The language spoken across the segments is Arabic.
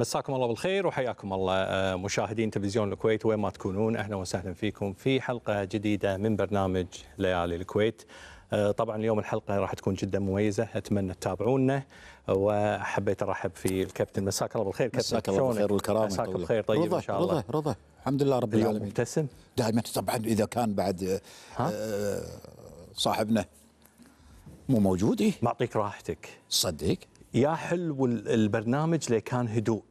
مساكم الله بالخير وحياكم الله آه، مشاهدين تلفزيون الكويت وين ما تكونون اهلا وسهلا فيكم في حلقه جديده من برنامج ليالي الكويت. آه، طبعا اليوم الحلقه راح تكون جدا مميزه اتمنى تتابعونا آه، وحبيت ارحب في الكابتن مساك الله بالخير كابتن مساك الله بالخير والكرامه مساك طيب. بالخير طيب رضا ان شاء الله رضا رضا الحمد لله رب العالمين مبتسم دائما طبعا اذا كان بعد صاحبنا مو موجود إيه؟ معطيك راحتك صدق يا حلو البرنامج لي كان هدوء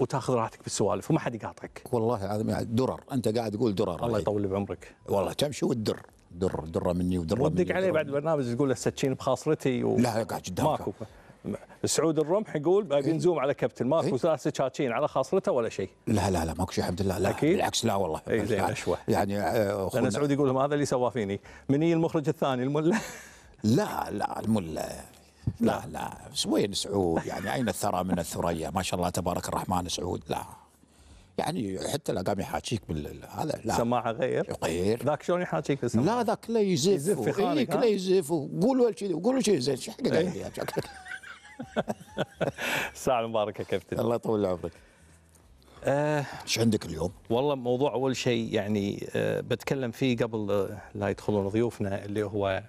وتاخذ راحتك بالسوالف وما حد يقاطعك والله العظيم يعني درر انت قاعد تقول درر الله يطول بعمرك والله كم شو الدر در دره مني ودره ودك عليه بعد البرنامج تقول له السكين بخاصرتي و... لا قاعد قدامك ماكو سعود الرمح يقول إيه. باقي نزوم على كابتن ماكو ايه؟ ثلاث سكاكين على خاصرته ولا شيء لا لا لا ماكو شيء الحمد لله لا أكيد؟ بالعكس لا والله اي زين يعني اشوه يعني اخونا آه، لان سعود يقول هذا اللي سواه فيني من المخرج الثاني المله لا لا المله لا لا وين سعود يعني أين الثرى من الثريا ما شاء الله تبارك الرحمن سعود لا يعني حتى لا قام يحاكيك بال هذا لا سماعه غير غير ذاك شلون يحاكيك بالسماعه لا ذاك لا يزف يزف في خانك إيه، لا يزف وقول شيء وقول شيء زين ايش حق إيه. ساعة مباركة كابتن الله يطول عمرك ايش آه. عندك اليوم؟ والله موضوع اول شيء يعني آه بتكلم فيه قبل لا يدخلون ضيوفنا اللي هو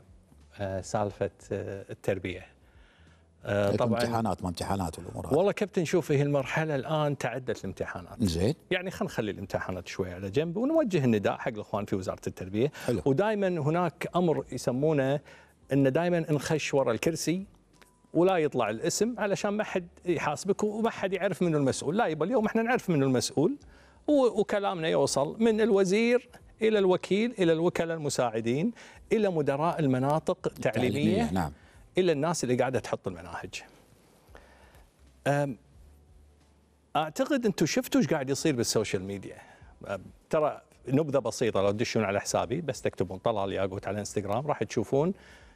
آه سالفه آه التربيه. آه، طيب، طبعا امتحانات ما امتحانات والامور والله كابتن شوف هي المرحله الان تعدت الامتحانات زين يعني خلينا نخلي الامتحانات شوي على جنب ونوجه النداء حق الاخوان في وزاره التربيه حلو. ودائما هناك امر يسمونه انه دائما نخش ورا الكرسي ولا يطلع الاسم علشان ما حد يحاسبك وما حد يعرف منه المسؤول لا يبا اليوم احنا نعرف منه المسؤول وكلامنا يوصل من الوزير الى الوكيل الى الوكلاء المساعدين الى مدراء المناطق التعليميه, التعليمية نعم الى الناس اللي قاعدة تحط المناهج أعتقد أنتم شفتوا ايش قاعد يصير بالسوشيال ميديا ترى نبذة بسيطة لو تدشون على حسابي بس تكتبون طلال ياقوت على انستغرام راح تشوفون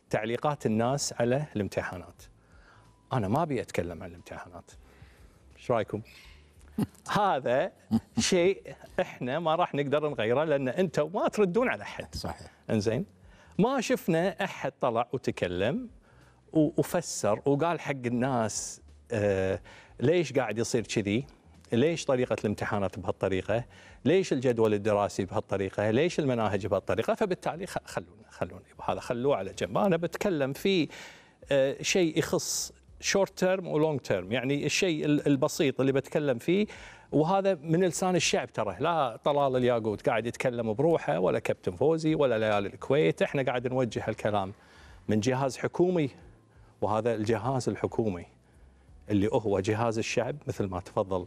تعليقات الناس على الامتحانات أنا ما أبي أتكلم عن الامتحانات ايش رايكم؟ هذا شيء احنا ما راح نقدر نغيره لان انتم ما تردون على احد صحيح انزين ما شفنا احد طلع وتكلم وفسر وقال حق الناس آه، ليش قاعد يصير كذي ليش طريقة الامتحانات بهالطريقة ليش الجدول الدراسي بهالطريقة ليش المناهج بهالطريقة فبالتالي خلونا خلونا هذا خلوه على جنب أنا بتكلم في آه، شيء يخص شورت تيرم ولونج تيرم يعني الشيء البسيط اللي بتكلم فيه وهذا من لسان الشعب ترى لا طلال الياقوت قاعد يتكلم بروحه ولا كابتن فوزي ولا ليالي الكويت احنا قاعد نوجه الكلام من جهاز حكومي وهذا الجهاز الحكومي اللي هو جهاز الشعب مثل ما تفضل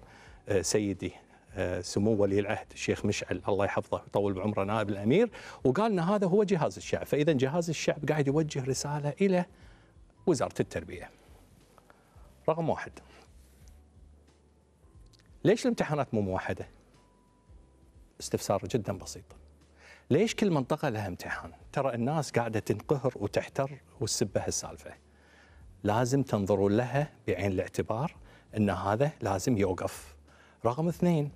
آه، سيدي آه، سمو ولي العهد الشيخ مشعل الله يحفظه ويطول بعمره نائب الامير وقال ان هذا هو جهاز الشعب فاذا جهاز الشعب قاعد يوجه رساله الى وزاره التربيه رقم واحد ليش الامتحانات مو موحده استفسار جدا بسيط ليش كل منطقه لها امتحان ترى الناس قاعده تنقهر وتحتر وتسب السالفه. لازم تنظرون لها بعين الاعتبار ان هذا لازم يوقف. رقم اثنين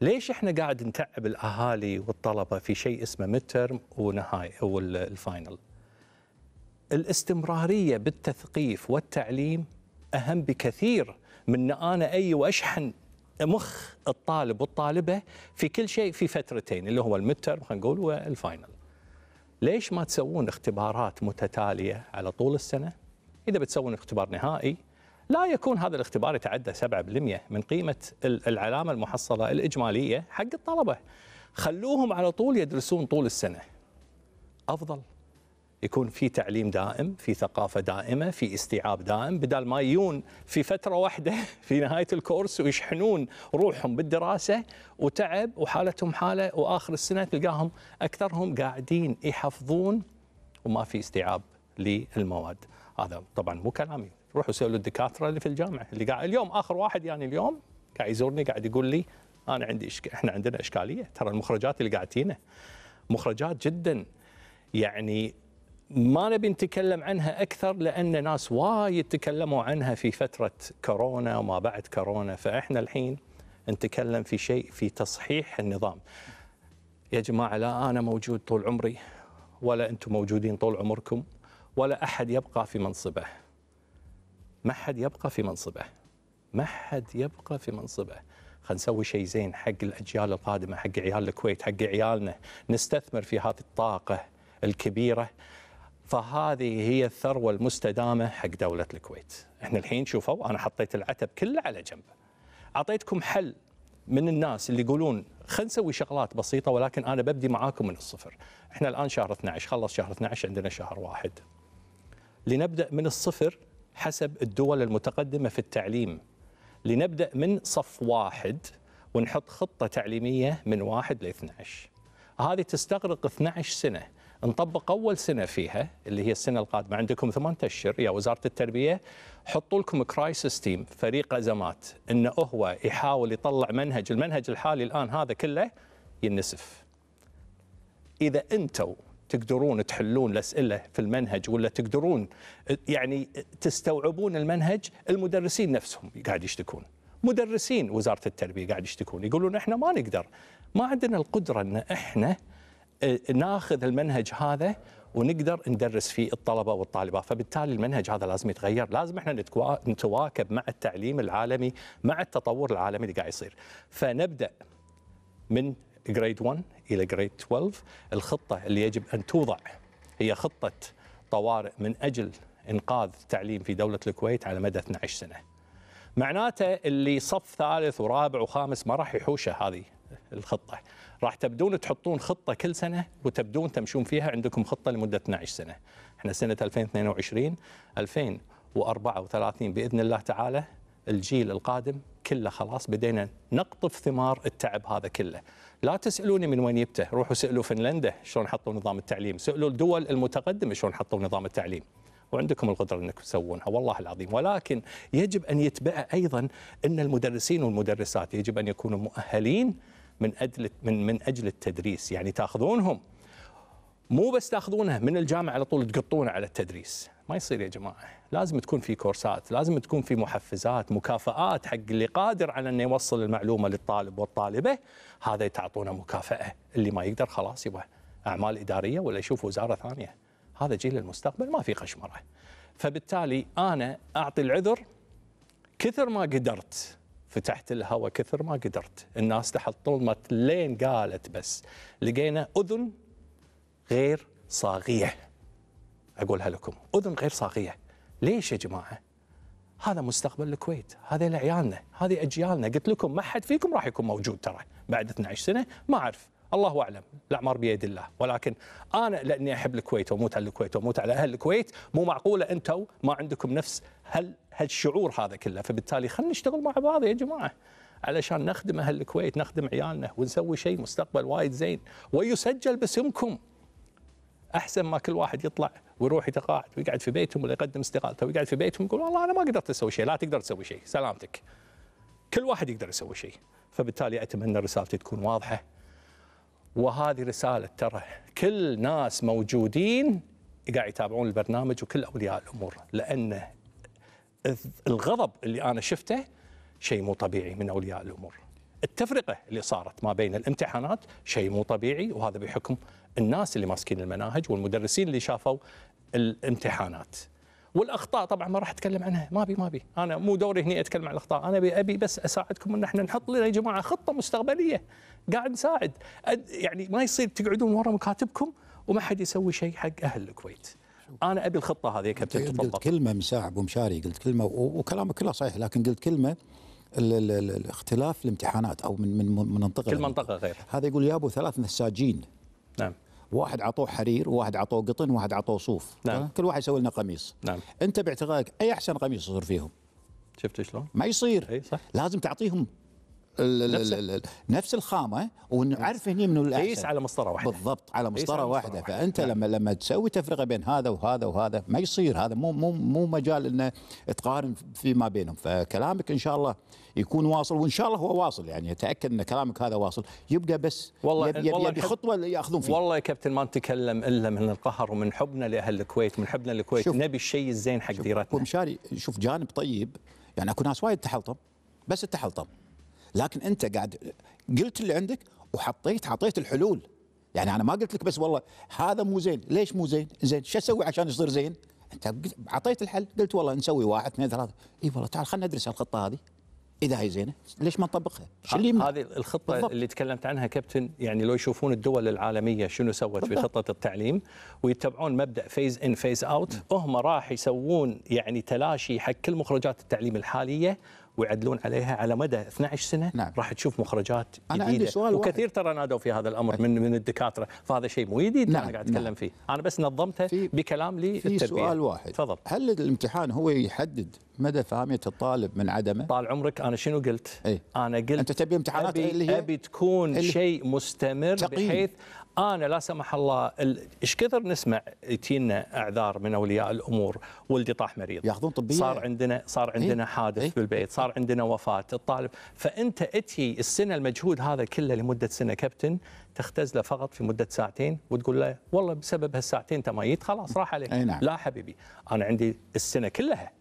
ليش احنا قاعد نتعب الاهالي والطلبه في شيء اسمه ميد ترم ونهايه والفاينل؟ الاستمراريه بالتثقيف والتعليم اهم بكثير من انا اي واشحن مخ الطالب والطالبه في كل شيء في فترتين اللي هو الميد خلينا نقول والفاينل. ليش ما تسوون اختبارات متتاليه على طول السنه؟ إذا بتسوون اختبار نهائي لا يكون هذا الاختبار يتعدى 7% من قيمة العلامة المحصلة الإجمالية حق الطلبة خلوهم على طول يدرسون طول السنة أفضل يكون في تعليم دائم في ثقافة دائمة في استيعاب دائم بدل ما يجون في فترة واحدة في نهاية الكورس ويشحنون روحهم بالدراسة وتعب وحالتهم حالة وآخر السنة تلقاهم أكثرهم قاعدين يحفظون وما في استيعاب للمواد هذا طبعا مو كلامي روحوا سالوا الدكاتره اللي في الجامعه اللي قاعد اليوم اخر واحد يعني اليوم قاعد يزورني قاعد يقول لي انا عندي إشك... احنا عندنا اشكاليه ترى المخرجات اللي قاعد تجينا مخرجات جدا يعني ما نبي نتكلم عنها اكثر لان ناس وايد تكلموا عنها في فتره كورونا وما بعد كورونا فاحنا الحين نتكلم في شيء في تصحيح النظام. يا جماعه لا انا موجود طول عمري ولا انتم موجودين طول عمركم ولا أحد يبقى في منصبه ما حد يبقى في منصبه ما حد يبقى في منصبه خلينا نسوي شيء زين حق الأجيال القادمة حق عيال الكويت حق عيالنا نستثمر في هذه الطاقة الكبيرة فهذه هي الثروة المستدامة حق دولة الكويت احنا الحين شوفوا أنا حطيت العتب كله على جنب أعطيتكم حل من الناس اللي يقولون خلينا نسوي شغلات بسيطة ولكن أنا ببدي معاكم من الصفر احنا الآن شهر 12 خلص شهر 12 عندنا شهر واحد لنبدأ من الصفر حسب الدول المتقدمة في التعليم لنبدأ من صف واحد ونحط خطة تعليمية من واحد ل 12 هذه تستغرق 12 سنة نطبق أول سنة فيها اللي هي السنة القادمة عندكم ثمان أشهر يا وزارة التربية حطوا لكم كرايسس تيم فريق أزمات إنه هو يحاول يطلع منهج المنهج الحالي الآن هذا كله ينسف إذا انتم تقدرون تحلون الاسئله في المنهج ولا تقدرون يعني تستوعبون المنهج المدرسين نفسهم قاعد يشتكون مدرسين وزاره التربيه قاعد يشتكون يقولون احنا ما نقدر ما عندنا القدره ان احنا آه، ناخذ المنهج هذا ونقدر ندرس فيه الطلبه والطالبات، فبالتالي المنهج هذا لازم يتغير، لازم احنا نتواكب مع التعليم العالمي، مع التطور العالمي اللي قاعد يصير. فنبدا من جريد 1 الى جريد 12 الخطه اللي يجب ان توضع هي خطه طوارئ من اجل انقاذ التعليم في دوله الكويت على مدى 12 سنه. معناته اللي صف ثالث ورابع وخامس ما راح يحوشه هذه الخطه، راح تبدون تحطون خطه كل سنه وتبدون تمشون فيها عندكم خطه لمده 12 سنه. احنا سنه 2022 2034 باذن الله تعالى الجيل القادم كله خلاص بدينا نقطف ثمار التعب هذا كله لا تسالوني من وين جبته روحوا سالوا فنلندا شلون حطوا نظام التعليم سالوا الدول المتقدمه شلون حطوا نظام التعليم وعندكم القدره انكم تسوونها والله العظيم ولكن يجب ان يتبع ايضا ان المدرسين والمدرسات يجب ان يكونوا مؤهلين من اجل من من اجل التدريس يعني تاخذونهم مو بس تاخذونه من الجامعه على طول تقطونه على التدريس ما يصير يا جماعه لازم تكون في كورسات لازم تكون في محفزات مكافآت حق اللي قادر على انه يوصل المعلومه للطالب والطالبه هذا تعطونه مكافاه اللي ما يقدر خلاص يبغى اعمال اداريه ولا يشوف وزاره ثانيه هذا جيل المستقبل ما في قشمره فبالتالي انا اعطي العذر كثر ما قدرت فتحت الهواء كثر ما قدرت الناس تحطمت لين قالت بس لقينا اذن غير صاغيه اقولها لكم اذن غير صاغيه ليش يا جماعه هذا مستقبل الكويت هذا عيالنا هذه اجيالنا قلت لكم ما حد فيكم راح يكون موجود ترى بعد 12 سنه ما اعرف الله اعلم الاعمار بيد الله ولكن انا لاني احب الكويت واموت على الكويت واموت على اهل الكويت مو معقوله انتم ما عندكم نفس هل هالشعور هذا كله فبالتالي خلينا نشتغل مع بعض يا جماعه علشان نخدم اهل الكويت نخدم عيالنا ونسوي شيء مستقبل وايد زين ويسجل باسمكم احسن ما كل واحد يطلع ويروح يتقاعد ويقعد في بيتهم ولا يقدم استقالته ويقعد في بيتهم يقول والله انا ما قدرت اسوي شيء لا تقدر تسوي شيء سلامتك كل واحد يقدر يسوي شيء فبالتالي اتمنى رسالتي تكون واضحه وهذه رساله ترى كل ناس موجودين قاعد يتابعون البرنامج وكل اولياء الامور لان الغضب اللي انا شفته شيء مو طبيعي من اولياء الامور التفرقه اللي صارت ما بين الامتحانات شيء مو طبيعي وهذا بحكم الناس اللي ماسكين المناهج والمدرسين اللي شافوا الامتحانات والاخطاء طبعا ما راح اتكلم عنها ما ابي ما ابي انا مو دوري هنا اتكلم عن الاخطاء انا ابي بس اساعدكم ان احنا نحط لنا يا جماعه خطه مستقبليه قاعد نساعد يعني ما يصير تقعدون ورا مكاتبكم وما حد يسوي شيء حق اهل الكويت انا ابي الخطه هذه يا كابتن تطبق قلت كلمه مساع ابو مشاري قلت كلمه وكلامك كله صحيح لكن قلت كلمه الاختلاف الامتحانات او من من منطقه كل منطقه غير هذا يقول يا ابو ثلاث نساجين نعم واحد عطوه حرير وواحد عطوه قطن وواحد عطوه صوف نعم. كل واحد يسوي لنا قميص نعم. انت باعتقادك اي احسن قميص يصير فيهم شفت شلون ما يصير أي صح. لازم تعطيهم نفس, نفس الخامه ونعرف هني منو الاحسن قيس على مسطره واحده بالضبط على مسطره واحده فانت واحدة. نعم. لما لما تسوي تفرقه بين هذا وهذا وهذا ما يصير هذا مو مو مو مجال انه تقارن فيما بينهم فكلامك ان شاء الله يكون واصل وان شاء الله هو واصل يعني اتاكد ان كلامك هذا واصل يبقى بس والله يبي, يبي, والله يبي خطوه ياخذون فيها والله يا كابتن ما نتكلم الا من القهر ومن حبنا لاهل الكويت من حبنا للكويت نبي الشيء الزين حق ديرتنا مشاري شوف جانب طيب يعني اكو ناس وايد تحلطم بس التحلطم لكن انت قاعد قلت اللي عندك وحطيت حطيت الحلول يعني انا ما قلت لك بس والله هذا مو زين ليش مو زين زين شو اسوي عشان يصير زين انت اعطيت الحل قلت والله نسوي واحد اثنين ثلاثه اي والله تعال خلينا ندرس الخطه هذه اذا هي زينه ليش ما نطبقها؟ هذه الخطه بالضبط. اللي تكلمت عنها كابتن يعني لو يشوفون الدول العالميه شنو سوت في خطه التعليم ويتبعون مبدا فيز ان فيز اوت هم راح يسوون يعني تلاشي حق كل مخرجات التعليم الحاليه ويعدلون عليها على مدى 12 سنه نعم. راح تشوف مخرجات أنا جديده عندي سؤال وكثير واحد. ترى نادوا في هذا الامر من من الدكاتره فهذا شيء مو جديد نعم. انا قاعد اتكلم نعم. فيه انا بس نظمته في بكلام لي في التربية. سؤال واحد تفضل هل الامتحان هو يحدد مدى فهميه الطالب من عدمه طال عمرك انا شنو قلت ايه؟ انا قلت انت تبي امتحانات أبي, اللي هي؟ ابي تكون اللي شيء مستمر تقييم. بحيث انا لا سمح الله ايش كثر نسمع تجينا اعذار من اولياء الامور ولدي طاح مريض ياخذون طبيه صار عندنا صار إيه. عندنا إيه؟ حادث إيه؟ بالبيت صار عندنا وفاه الطالب فانت اتي السنه المجهود هذا كله لمده سنه كابتن تختزله فقط في مده ساعتين وتقول له والله بسبب هالساعتين انت خلاص راح عليك أي نعم. لا حبيبي انا عندي السنه كلها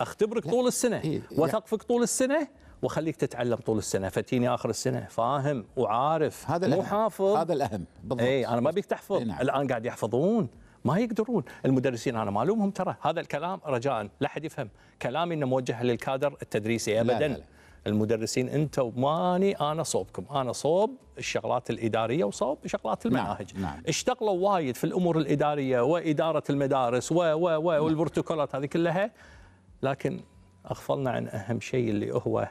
اختبرك لا. طول السنه إيه؟ وثقفك طول السنه وخليك تتعلم طول السنه فتيني اخر السنه فاهم وعارف هذا مو حافظ هذا الاهم بالضبط اي انا ما بيك تحفظ إيه، نعم. الان قاعد يحفظون ما يقدرون المدرسين انا معلومهم ترى هذا الكلام رجاء لا حد يفهم كلامي انه موجه للكادر التدريسي ابدا لا لا لا. المدرسين انتم ماني انا صوبكم انا صوب الشغلات الاداريه وصوب شغلات نعم، المناهج نعم. نعم. اشتغلوا وايد في الامور الاداريه واداره المدارس و و و نعم. والبروتوكولات هذه كلها لكن اغفلنا عن اهم شيء اللي هو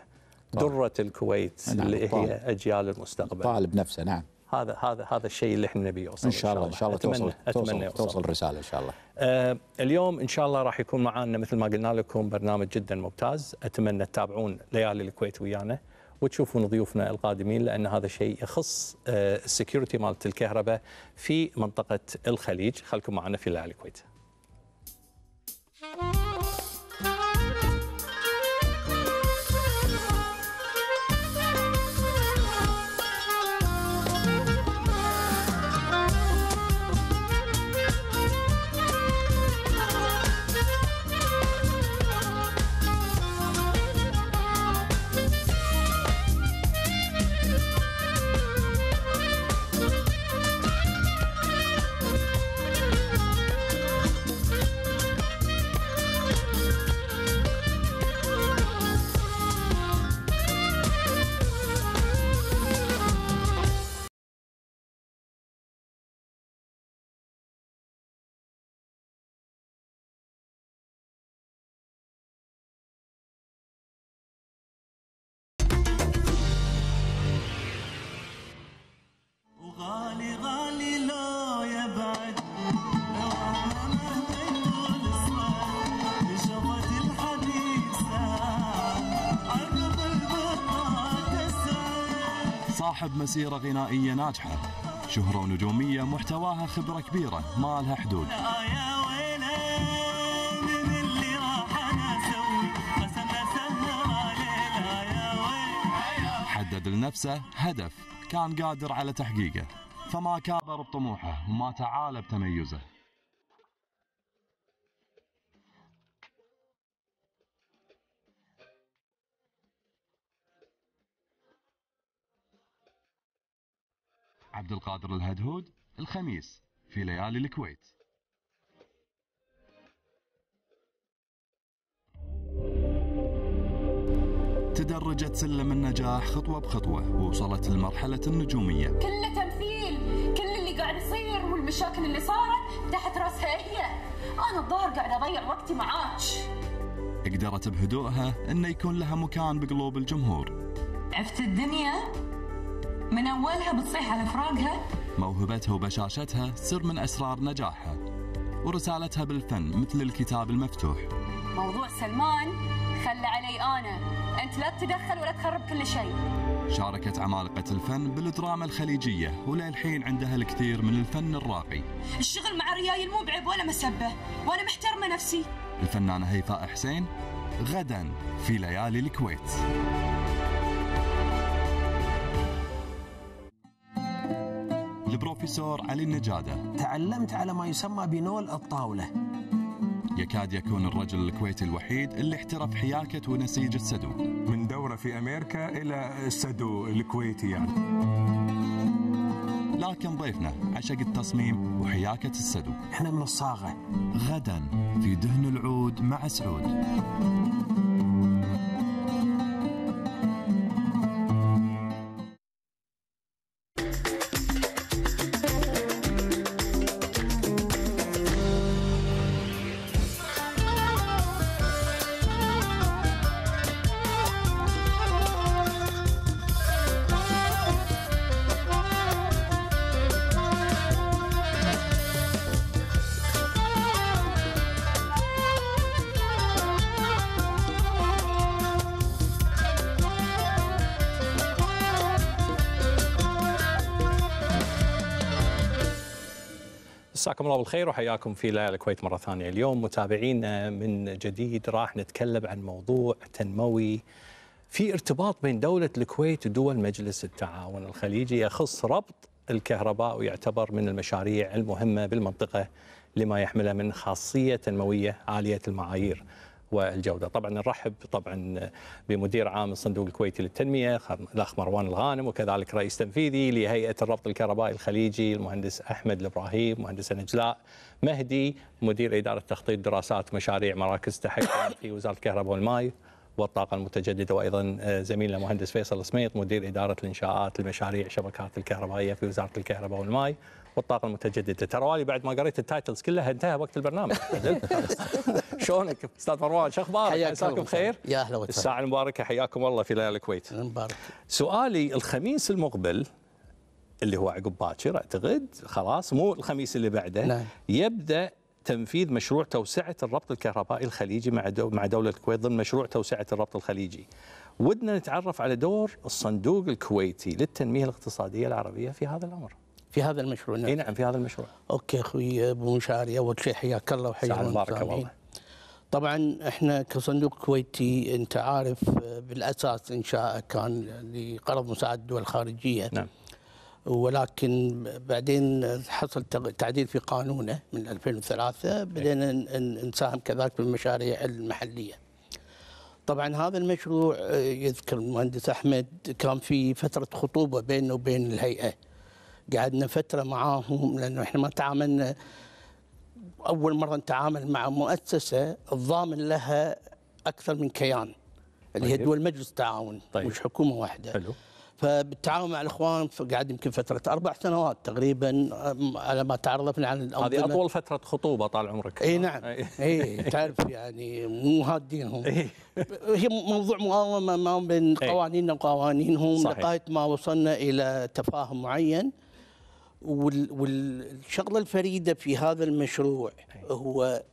دره الكويت نعم. اللي طالب. هي اجيال المستقبل طالب نفسه نعم هذا هذا هذا الشيء اللي احنا نبي يوصل ان شاء الله ان شاء الله اتمنى توصل اتمنى توصل, توصل الرساله ان شاء الله آه اليوم ان شاء الله راح يكون معنا مثل ما قلنا لكم برنامج جدا ممتاز اتمنى تتابعون ليالي الكويت ويانا وتشوفون ضيوفنا القادمين لان هذا شيء يخص السكيورتي آه، مالت الكهرباء في منطقه الخليج خلكم معنا في ليالي الكويت مسيرة غنائية ناجحة شهرة ونجومية محتواها خبرة كبيرة ما لها حدود حدد لنفسه هدف كان قادر على تحقيقه فما كابر بطموحه وما تعالى بتميزه عبد القادر الهدهود الخميس في ليالي الكويت تدرجت سلم النجاح خطوة بخطوة ووصلت لمرحلة النجومية كله تمثيل كل اللي قاعد يصير والمشاكل اللي صارت تحت راسها هي أنا الظاهر قاعد أضيع وقتي معاك قدرت بهدوءها أن يكون لها مكان بقلوب الجمهور عفت الدنيا من أولها بتصيح على فراقها موهبتها وبشاشتها سر من أسرار نجاحها ورسالتها بالفن مثل الكتاب المفتوح موضوع سلمان خلى علي أنا أنت لا تتدخل ولا تخرب كل شيء شاركت عمالقة الفن بالدراما الخليجية وللحين عندها الكثير من الفن الراقي الشغل مع ريايل مو بعيب ولا مسبة وأنا محترمة نفسي الفنانة هيفاء حسين غدا في ليالي الكويت البروفيسور علي النجادة تعلمت على ما يسمى بنول الطاولة يكاد يكون الرجل الكويتي الوحيد اللي احترف حياكة ونسيج السدو من دورة في أمريكا إلى السدو الكويتي يعني لكن ضيفنا عشق التصميم وحياكة السدو احنا من الصاغة غدا في دهن العود مع سعود مساكم الله بالخير وحياكم في ليالي الكويت مره ثانيه اليوم متابعينا آه، من جديد راح نتكلم عن موضوع تنموي في ارتباط بين دوله الكويت ودول مجلس التعاون الخليجي يخص ربط الكهرباء ويعتبر من المشاريع المهمه بالمنطقه لما يحمله من خاصيه تنمويه عاليه المعايير والجودة طبعا نرحب طبعا بمدير عام الصندوق الكويتي للتنمية الأخ مروان الغانم وكذلك رئيس تنفيذي لهيئة الربط الكهربائي الخليجي المهندس أحمد الإبراهيم مهندس نجلاء مهدي مدير إدارة تخطيط دراسات مشاريع مراكز تحكم في وزارة الكهرباء والماء والطاقة المتجددة وأيضا آه، زميلنا المهندس فيصل السميط مدير إدارة الإنشاءات لمشاريع شبكات الكهربائية في وزارة الكهرباء والماء والطاقه المتجدده ترى بعد ما قريت التايتلز كلها انتهى وقت البرنامج شلونك استاذ مروان شو اخبارك عساكم بخير يا اهلا وسهلا الساعه المباركه حياكم الله في ليالي الكويت مبارك سؤالي الخميس المقبل اللي هو عقب باكر اعتقد خلاص مو الخميس اللي بعده نعم. يبدا تنفيذ مشروع توسعه الربط الكهربائي الخليجي مع دو مع دوله الكويت ضمن مشروع توسعه الربط الخليجي. ودنا نتعرف على دور الصندوق الكويتي للتنميه الاقتصاديه العربيه في هذا الامر. في هذا المشروع نعم. نعم في هذا المشروع اوكي اخوي ابو مشاري اول شيء حياك الله وحيا بارك الله طبعا احنا كصندوق كويتي انت عارف آه، بالاساس انشاء كان لقرض مساعده الدول الخارجيه نعم ولكن بعدين حصل تعديل في قانونه من 2003 بدينا نساهم كذلك بالمشاريع المحليه. طبعا هذا المشروع آه، يذكر المهندس احمد كان في فتره خطوبه بينه وبين الهيئه. قعدنا فتره معاهم لانه احنا ما تعاملنا اول مره نتعامل مع مؤسسه الضامن لها اكثر من كيان اللي هي طيب. دول مجلس التعاون طيب. مش حكومه واحده حلو. فبالتعاون مع الاخوان قعد يمكن فتره اربع سنوات تقريبا على ما تعرفنا عن الانظمه هذه اطول فتره خطوبه طال عمرك اي نعم اي تعرف يعني مو هادينهم هي موضوع مقاومه ما بين قوانيننا وقوانينهم لغايه ما وصلنا الى تفاهم معين والشغله الفريده في هذا المشروع هو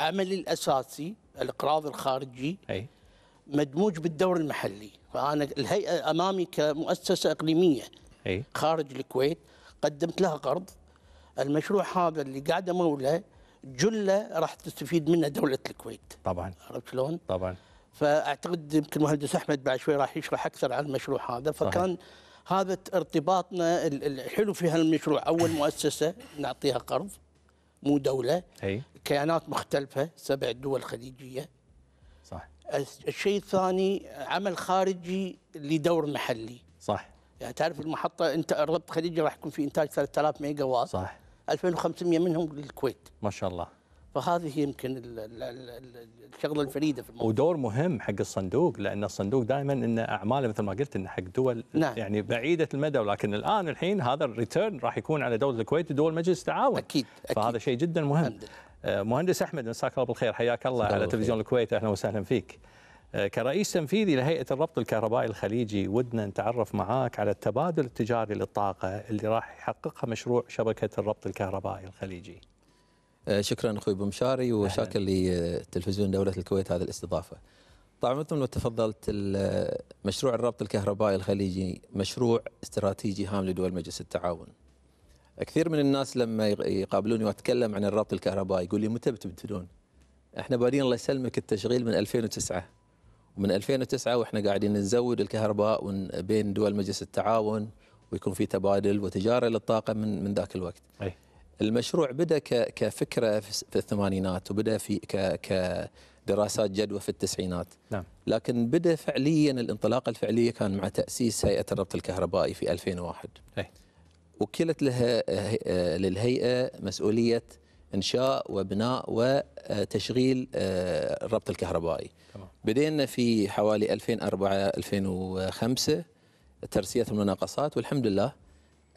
عمل الاساسي الاقراض الخارجي أي. مدموج بالدور المحلي فانا الهيئه امامي كمؤسسه اقليميه أي. خارج الكويت قدمت لها قرض المشروع هذا اللي قاعد اموله جله راح تستفيد منه دوله الكويت طبعا عرفت شلون؟ طبعا فاعتقد يمكن المهندس احمد بعد شوي راح يشرح اكثر عن المشروع هذا فكان صحيح. هذا ارتباطنا الحلو في هالمشروع اول مؤسسه نعطيها قرض مو دوله هي. كيانات مختلفه سبع دول خليجيه صح الشيء الثاني عمل خارجي لدور محلي صح يعني تعرف المحطه انت الربط خليجي راح يكون في انتاج 3000 ميجا وات صح 2500 منهم للكويت ما شاء الله فهذه يمكن الشغله الفريده في الموضوع ودور مهم حق الصندوق لان الصندوق دائما ان اعماله مثل ما قلت ان حق دول نعم. يعني بعيده المدى ولكن الان الحين هذا الريتيرن راح يكون على دوله الكويت ودول مجلس التعاون اكيد, أكيد. فهذا شيء جدا مهم آه، مهندس احمد مساك الله بالخير حياك الله على تلفزيون الكويت اهلا وسهلا فيك آه، كرئيس تنفيذي لهيئه الربط الكهربائي الخليجي ودنا نتعرف معاك على التبادل التجاري للطاقه اللي راح يحققها مشروع شبكه الربط الكهربائي الخليجي آه، شكرا اخوي بمشاري وشاكر لتلفزيون آه، دوله الكويت هذه الاستضافه. طبعا مثل ما تفضلت آه، مشروع الربط الكهربائي الخليجي مشروع استراتيجي هام لدول مجلس التعاون. كثير من الناس لما يقابلوني واتكلم عن الربط الكهربائي يقول لي متى بتبتدون؟ احنا بادين الله يسلمك التشغيل من 2009 ومن 2009 واحنا قاعدين نزود الكهرباء بين دول مجلس التعاون ويكون في تبادل وتجاره للطاقه من من ذاك الوقت. أي. المشروع بدا كفكره في الثمانينات وبدا في كدراسات جدوى في التسعينات نعم. لكن بدا فعليا الانطلاقه الفعليه كان مع تاسيس هيئه الربط الكهربائي في 2001 أي. وكلت لها للهيئه مسؤوليه انشاء وبناء وتشغيل آه، الربط الكهربائي تمام. بدينا في حوالي 2004 2005 ترسيه المناقصات والحمد لله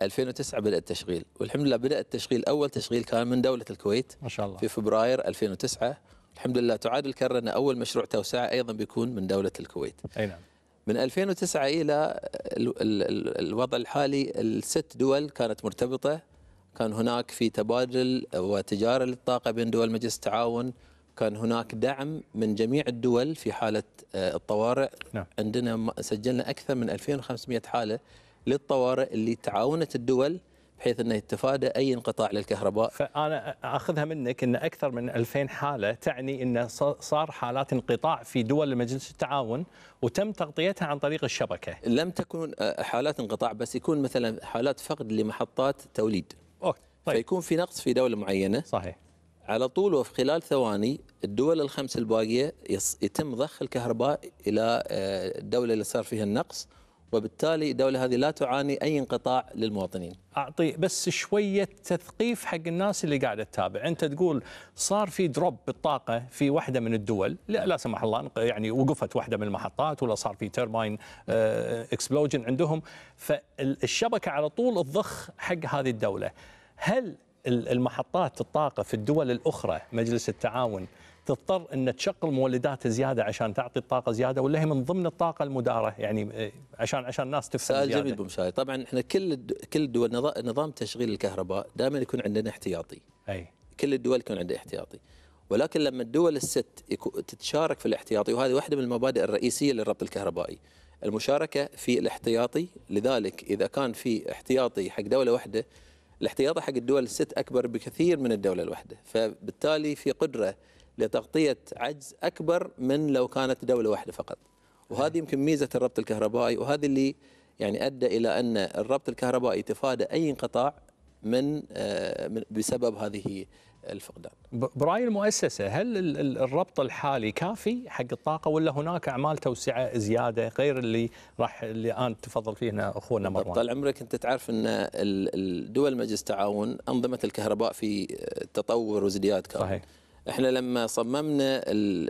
2009 بدأ التشغيل والحمد لله بدأ التشغيل أول تشغيل كان من دولة الكويت ما شاء الله في فبراير 2009 الحمد لله الكرة أن أول مشروع توسعة أيضا بيكون من دولة الكويت أي نعم من 2009 إلى الوضع الحالي الست دول كانت مرتبطة كان هناك في تبادل وتجارة للطاقة بين دول مجلس التعاون كان هناك دعم من جميع الدول في حالة آه، الطوارئ نعم. عندنا سجلنا أكثر من 2500 حالة للطوارئ اللي تعاونت الدول بحيث انه يتفادى اي انقطاع للكهرباء. فانا اخذها منك ان اكثر من 2000 حاله تعني ان صار حالات انقطاع في دول مجلس التعاون وتم تغطيتها عن طريق الشبكه. لم تكن آه، حالات انقطاع بس يكون مثلا حالات فقد لمحطات توليد. أوكي. طيب. فيكون في نقص في دوله معينه. صحيح. على طول وفي خلال ثواني الدول الخمس الباقيه يتم ضخ الكهرباء الى آه، الدوله اللي صار فيها النقص وبالتالي الدولة هذه لا تعاني أي انقطاع للمواطنين أعطي بس شوية تثقيف حق الناس اللي قاعدة تتابع أنت تقول صار في دروب بالطاقة في واحدة من الدول لا, لا سمح الله يعني وقفت واحدة من المحطات ولا صار في تيرباين اكسبلوجن آه، عندهم فالشبكة على طول تضخ حق هذه الدولة هل المحطات الطاقة في الدول الأخرى مجلس التعاون تضطر ان تشغل مولدات زياده عشان تعطي الطاقه زياده ولا هي من ضمن الطاقه المداره يعني إيه، عشان عشان الناس تفهم سؤال جميل بمساعد طبعا احنا كل كل الدول نظام تشغيل الكهرباء دائما يكون عندنا احتياطي اي كل الدول يكون عندها احتياطي ولكن لما الدول الست تتشارك في الاحتياطي وهذه واحده من المبادئ الرئيسيه للربط الكهربائي المشاركه في الاحتياطي لذلك اذا كان في احتياطي حق دوله واحده الاحتياطي حق الدول الست اكبر بكثير من الدوله الواحده فبالتالي في قدره لتغطية عجز أكبر من لو كانت دولة واحدة فقط وهذه يمكن ميزة الربط الكهربائي وهذا اللي يعني أدى إلى أن الربط الكهربائي تفادى أي انقطاع من آه، بسبب هذه الفقدان برأي المؤسسة هل الربط الحالي كافي حق الطاقة ولا هناك أعمال توسعة زيادة غير اللي راح اللي الآن تفضل فيه أخونا مروان طال عمرك أنت تعرف أن الدول مجلس التعاون أنظمة الكهرباء في آه، تطور وازدياد كان صحيح احنا لما صممنا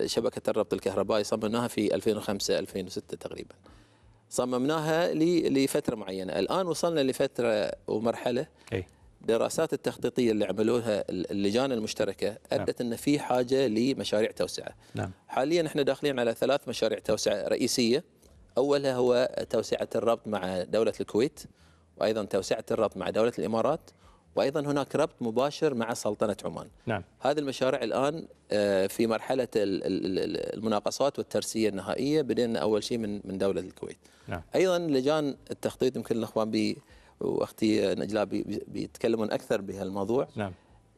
شبكه الربط الكهربائي صممناها في 2005 2006 تقريبا صممناها لفتره معينه الان وصلنا لفتره ومرحله أي. دراسات التخطيطيه اللي عملوها اللجان المشتركه نعم. ادت نعم. ان في حاجه لمشاريع توسعه. نعم. حاليا احنا داخلين على ثلاث مشاريع توسعه رئيسيه اولها هو توسعه الربط مع دوله الكويت وايضا توسعه الربط مع دوله الامارات وايضا هناك ربط مباشر مع سلطنه عمان. نعم. هذه المشاريع الان آه، في مرحله المناقصات والترسيه النهائيه بدينا اول شيء من من دوله الكويت. نعم. ايضا لجان التخطيط يمكن الاخوان بي واختي نجلاء بيتكلمون اكثر بهالموضوع. نعم.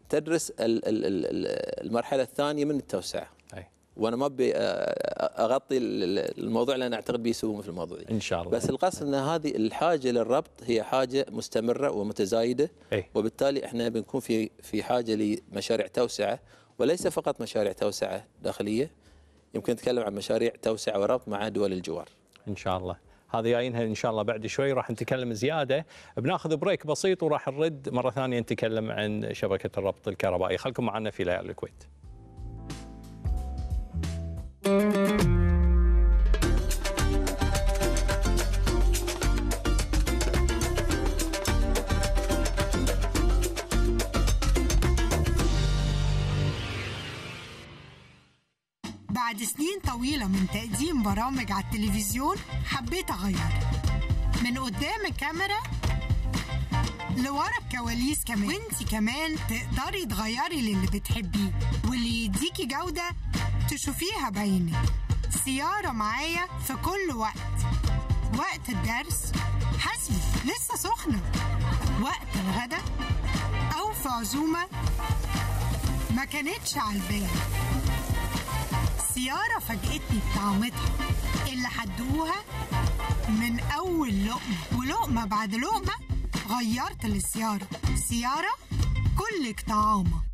تدرس المرحله الثانيه من التوسعه. وانا ما ابي اغطي الموضوع لان اعتقد بيسوون في الموضوع دي. ان شاء الله بس القصد ان هذه الحاجه للربط هي حاجه مستمره ومتزايده أي. وبالتالي احنا بنكون في في حاجه لمشاريع توسعه وليس فقط مشاريع توسعه داخليه يمكن نتكلم عن مشاريع توسعه وربط مع دول الجوار. ان شاء الله. هذه جايينها ان شاء الله بعد شوي راح نتكلم زياده بناخذ بريك بسيط وراح نرد مره ثانيه نتكلم عن شبكه الربط الكهربائي خلكم معنا في ليالي الكويت بعد سنين طويلة من تقديم برامج على التلفزيون حبيت أغير من قدام الكاميرا لورا الكواليس كمان وانتي كمان تقدري تغيري للي بتحبيه واللي يديكي جودة تشوفيها بعينك سيارة معايا في كل وقت وقت الدرس حسب لسه سخنة وقت الغدا أو في عزومة ما كانتش عالبال سيارة فاجئتني بطعمتها اللي حدقوها من أول لقمة ولقمة بعد لقمة غيرت للسيارة سيارة كلك طعامة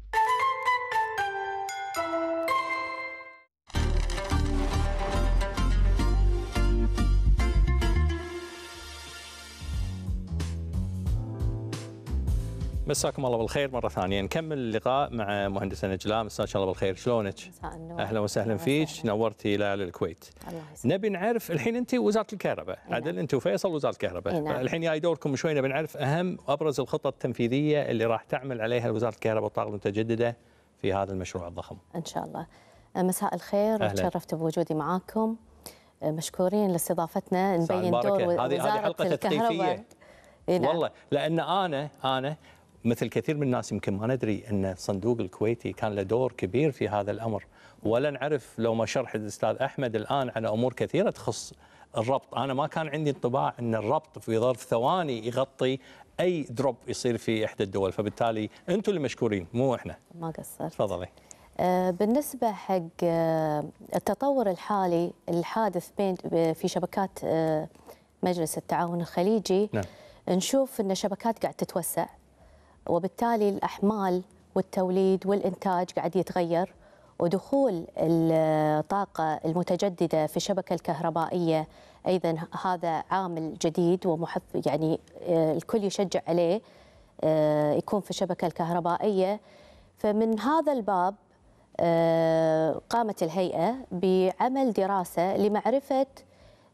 مساكم الله بالخير مره ثانيه نكمل اللقاء مع مهندسه نجلاء مساك الله بالخير شلونك اهلا وسهلا فيك نورتي الى الكويت الله نبي نعرف الحين انت وزاره الكهرباء نعم. عدل انت وفيصل وزاره الكهرباء نعم. الحين جاي دوركم شوي نبي نعرف اهم ابرز الخطط التنفيذيه اللي راح تعمل عليها وزاره الكهرباء والطاقه المتجدده في هذا المشروع الضخم ان شاء الله أه، مساء الخير تشرفت بوجودي معاكم أه، مشكورين لاستضافتنا نبين دور وزاره هذه حلقه تثقيفيه نعم. والله لان انا انا مثل كثير من الناس يمكن ما ندري ان الصندوق الكويتي كان له دور كبير في هذا الامر ولا نعرف لو ما شرح الاستاذ احمد الان على امور كثيره تخص الربط انا ما كان عندي انطباع ان الربط في ظرف ثواني يغطي اي دروب يصير في احدى الدول فبالتالي انتم اللي مشكورين مو احنا ما قصرت تفضلي آه، بالنسبة حق آه، التطور الحالي الحادث بين في شبكات آه، مجلس التعاون الخليجي نعم. نشوف ان الشبكات قاعد تتوسع وبالتالي الأحمال والتوليد والإنتاج قاعد يتغير ودخول الطاقة المتجددة في الشبكة الكهربائية أيضا هذا عامل جديد ومحف يعني آه، الكل يشجع عليه آه، يكون في الشبكة الكهربائية فمن هذا الباب آه، قامت الهيئة بعمل دراسة لمعرفة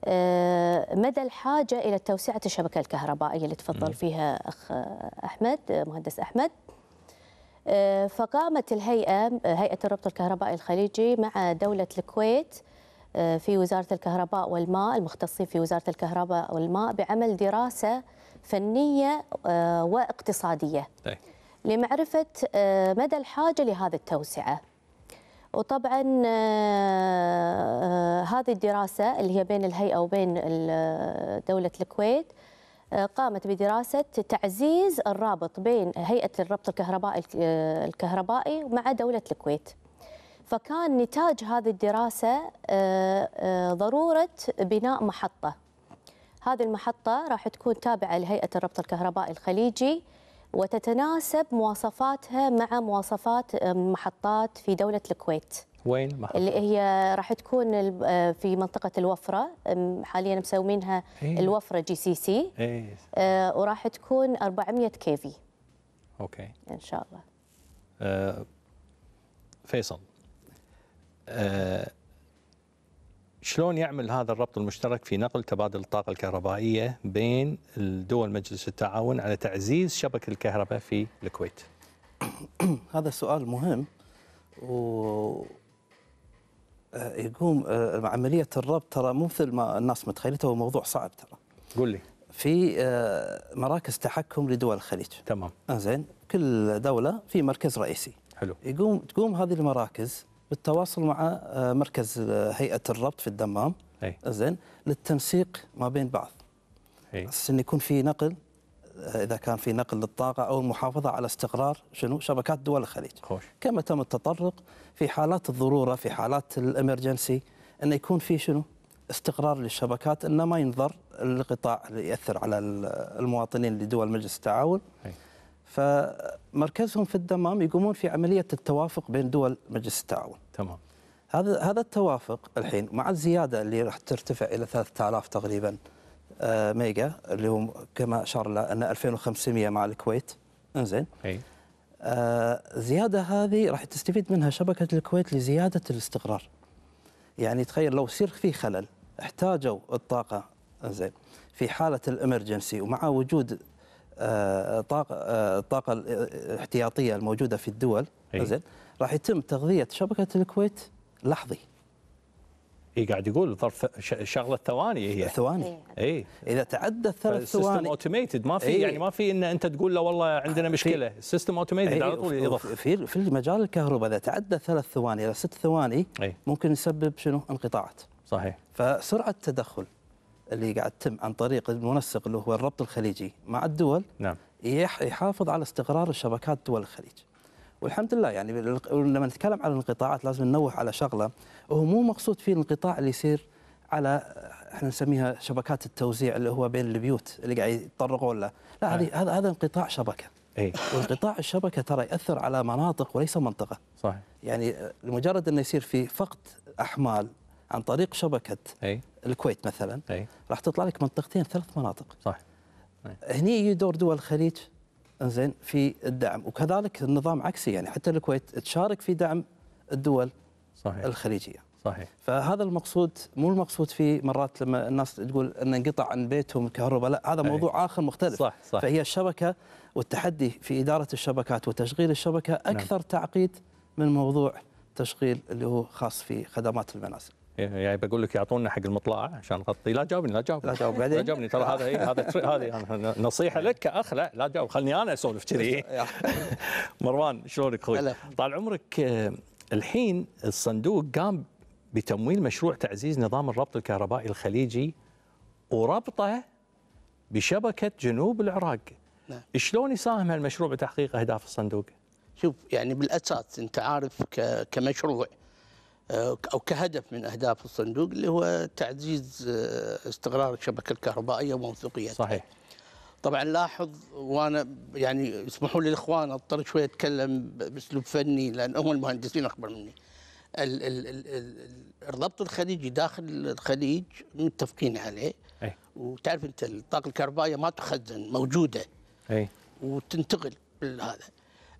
آه، مدى الحاجه الى توسعه الشبكه الكهربائيه اللي تفضل فيها اخ احمد مهندس احمد آه، فقامت الهيئه هيئه الربط الكهربائي الخليجي مع دوله الكويت آه، في وزاره الكهرباء والماء المختصين في وزاره الكهرباء والماء بعمل دراسه فنيه واقتصاديه طيب. لمعرفه مدى الحاجه لهذه التوسعه وطبعا آه، آه، هذه الدراسة اللي هي بين الهيئة وبين دولة الكويت آه، قامت بدراسة تعزيز الرابط بين هيئة الربط الكهربائي الكهربائي مع دولة الكويت فكان نتاج هذه الدراسة ضرورة بناء محطة هذه المحطة راح تكون تابعة لهيئة الربط الكهربائي الخليجي وتتناسب مواصفاتها مع مواصفات محطات في دولة الكويت وين محطة؟ اللي هي راح تكون آه، في منطقة الوفرة حاليا مسومينها إيه؟ الوفرة جي سي سي إيه؟ آه، وراح تكون 400 كي في اوكي ان شاء الله آه فيصل آه شلون يعمل هذا الربط المشترك في نقل تبادل الطاقة الكهربائية بين الدول مجلس التعاون على تعزيز شبكة الكهرباء في الكويت هذا سؤال مهم و آه، يقوم آه، عملية الربط ترى مو مثل ما الناس متخيلته هو موضوع صعب ترى قول لي في آه، مراكز تحكم لدول الخليج تمام زين كل دولة في مركز رئيسي حلو يقوم تقوم هذه المراكز بالتواصل مع آه، مركز آه، هيئه الربط في الدمام زين للتنسيق ما بين بعض بس ان يكون في نقل آه، اذا كان في نقل للطاقه او المحافظه على استقرار شنو شبكات دول الخليج خوش. كما تم التطرق في حالات الضروره في حالات الامرجنسي انه يكون في شنو استقرار للشبكات انه ما ينظر القطاع اللي ياثر على المواطنين لدول مجلس التعاون هي. فمركزهم في الدمام يقومون في عمليه التوافق بين دول مجلس التعاون تمام هذا هذا التوافق الحين مع الزياده اللي راح ترتفع الى 3000 تقريبا آه، ميجا اللي هو كما اشار له ان 2500 مع الكويت انزين اي الزياده آه، هذه راح تستفيد منها شبكه الكويت لزياده الاستقرار يعني تخيل لو يصير في خلل احتاجوا الطاقه انزين في حاله الامرجنسي ومع وجود آه، طاقه الطاقه الاحتياطيه الموجوده في الدول انزين راح يتم تغذيه شبكه الكويت لحظي اي قاعد يقول ظرف شغله ثواني هي ثواني اي إيه. اذا تعدى ثلاث ثواني اوتوميتد ما في إيه. يعني ما في ان انت تقول له والله عندنا مشكله السيستم اوتوميتد على طول يضخ في في مجال الكهرباء اذا تعدى ثلاث ثواني الى ست ثواني إيه؟ ممكن يسبب شنو انقطاعات صحيح فسرعه التدخل اللي قاعد تتم عن طريق المنسق اللي هو الربط الخليجي مع الدول نعم يحافظ على استقرار الشبكات دول الخليج والحمد لله يعني لما نتكلم على الانقطاعات لازم ننوه على شغله هو مو مقصود فيه الانقطاع اللي يصير على احنا نسميها شبكات التوزيع اللي هو بين البيوت اللي قاعد يتطرقون له لا نعم. هذه هذا هذا انقطاع شبكه اي وانقطاع الشبكه ترى ياثر على مناطق وليس منطقه صحيح يعني لمجرد انه يصير في فقد احمال عن طريق شبكه أي. الكويت مثلا أي. راح تطلع لك منطقتين ثلاث مناطق صح إيه. هني يجي دور دول الخليج انزين في الدعم وكذلك النظام عكسي يعني حتى الكويت تشارك في دعم الدول صحيح. الخليجيه صحيح فهذا المقصود مو المقصود في مرات لما الناس تقول ان انقطع عن بيتهم الكهرباء لا هذا موضوع أي. اخر مختلف صح صح فهي الشبكه والتحدي في اداره الشبكات وتشغيل الشبكه نعم. اكثر نعم. تعقيد من موضوع تشغيل اللي هو خاص في خدمات المنازل يعني بقول لك يعطونا حق المطلعه عشان نغطي لا جاوبني لا جاوبني لا جاوب بعدين لا جاوبني ترى هذا إيه، هذا هذه نصيحه إيه. لك كاخ لا لا جاوب خلني انا اسولف كذي إيه. مروان شلونك اخوي؟ طال عمرك آه، الحين الصندوق قام بتمويل مشروع تعزيز نظام الربط الكهربائي الخليجي وربطه بشبكه جنوب العراق نعم. شلون يساهم هالمشروع بتحقيق اهداف الصندوق؟ شوف يعني بالاساس انت عارف كمشروع او كهدف من اهداف الصندوق اللي هو تعزيز آه، استقرار الشبكه الكهربائيه وموثوقيتها. صحيح. طبعا لاحظ وانا يعني اسمحوا لي الاخوان اضطر شوي اتكلم باسلوب فني لان هم المهندسين اكبر مني. ال ال ال ال الربط الخليجي داخل الخليج متفقين عليه أي. وتعرف انت الطاقه الكهربائيه ما تخزن موجوده أي. وتنتقل هذا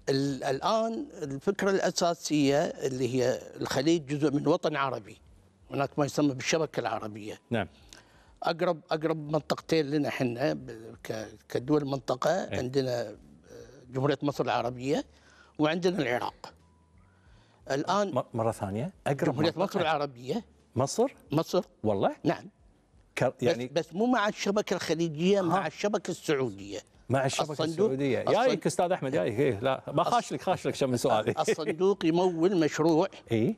الان الفكره الاساسيه اللي هي الخليج جزء من وطن عربي هناك ما يسمى بالشبكه العربيه نعم اقرب اقرب منطقتين لنا احنا كدول منطقه ايه؟ عندنا آه، جمهوريه مصر العربيه وعندنا العراق الان مره ثانيه اقرب جمهوريه مصر العربيه مصر مصر والله نعم يعني بس, بس مو مع الشبكه الخليجيه مع الشبكه السعوديه مع الشبكه السعوديه جايك استاذ احمد جايك إيه لا ما خاش لك خاش لك شم سؤالي الصندوق يمول مشروع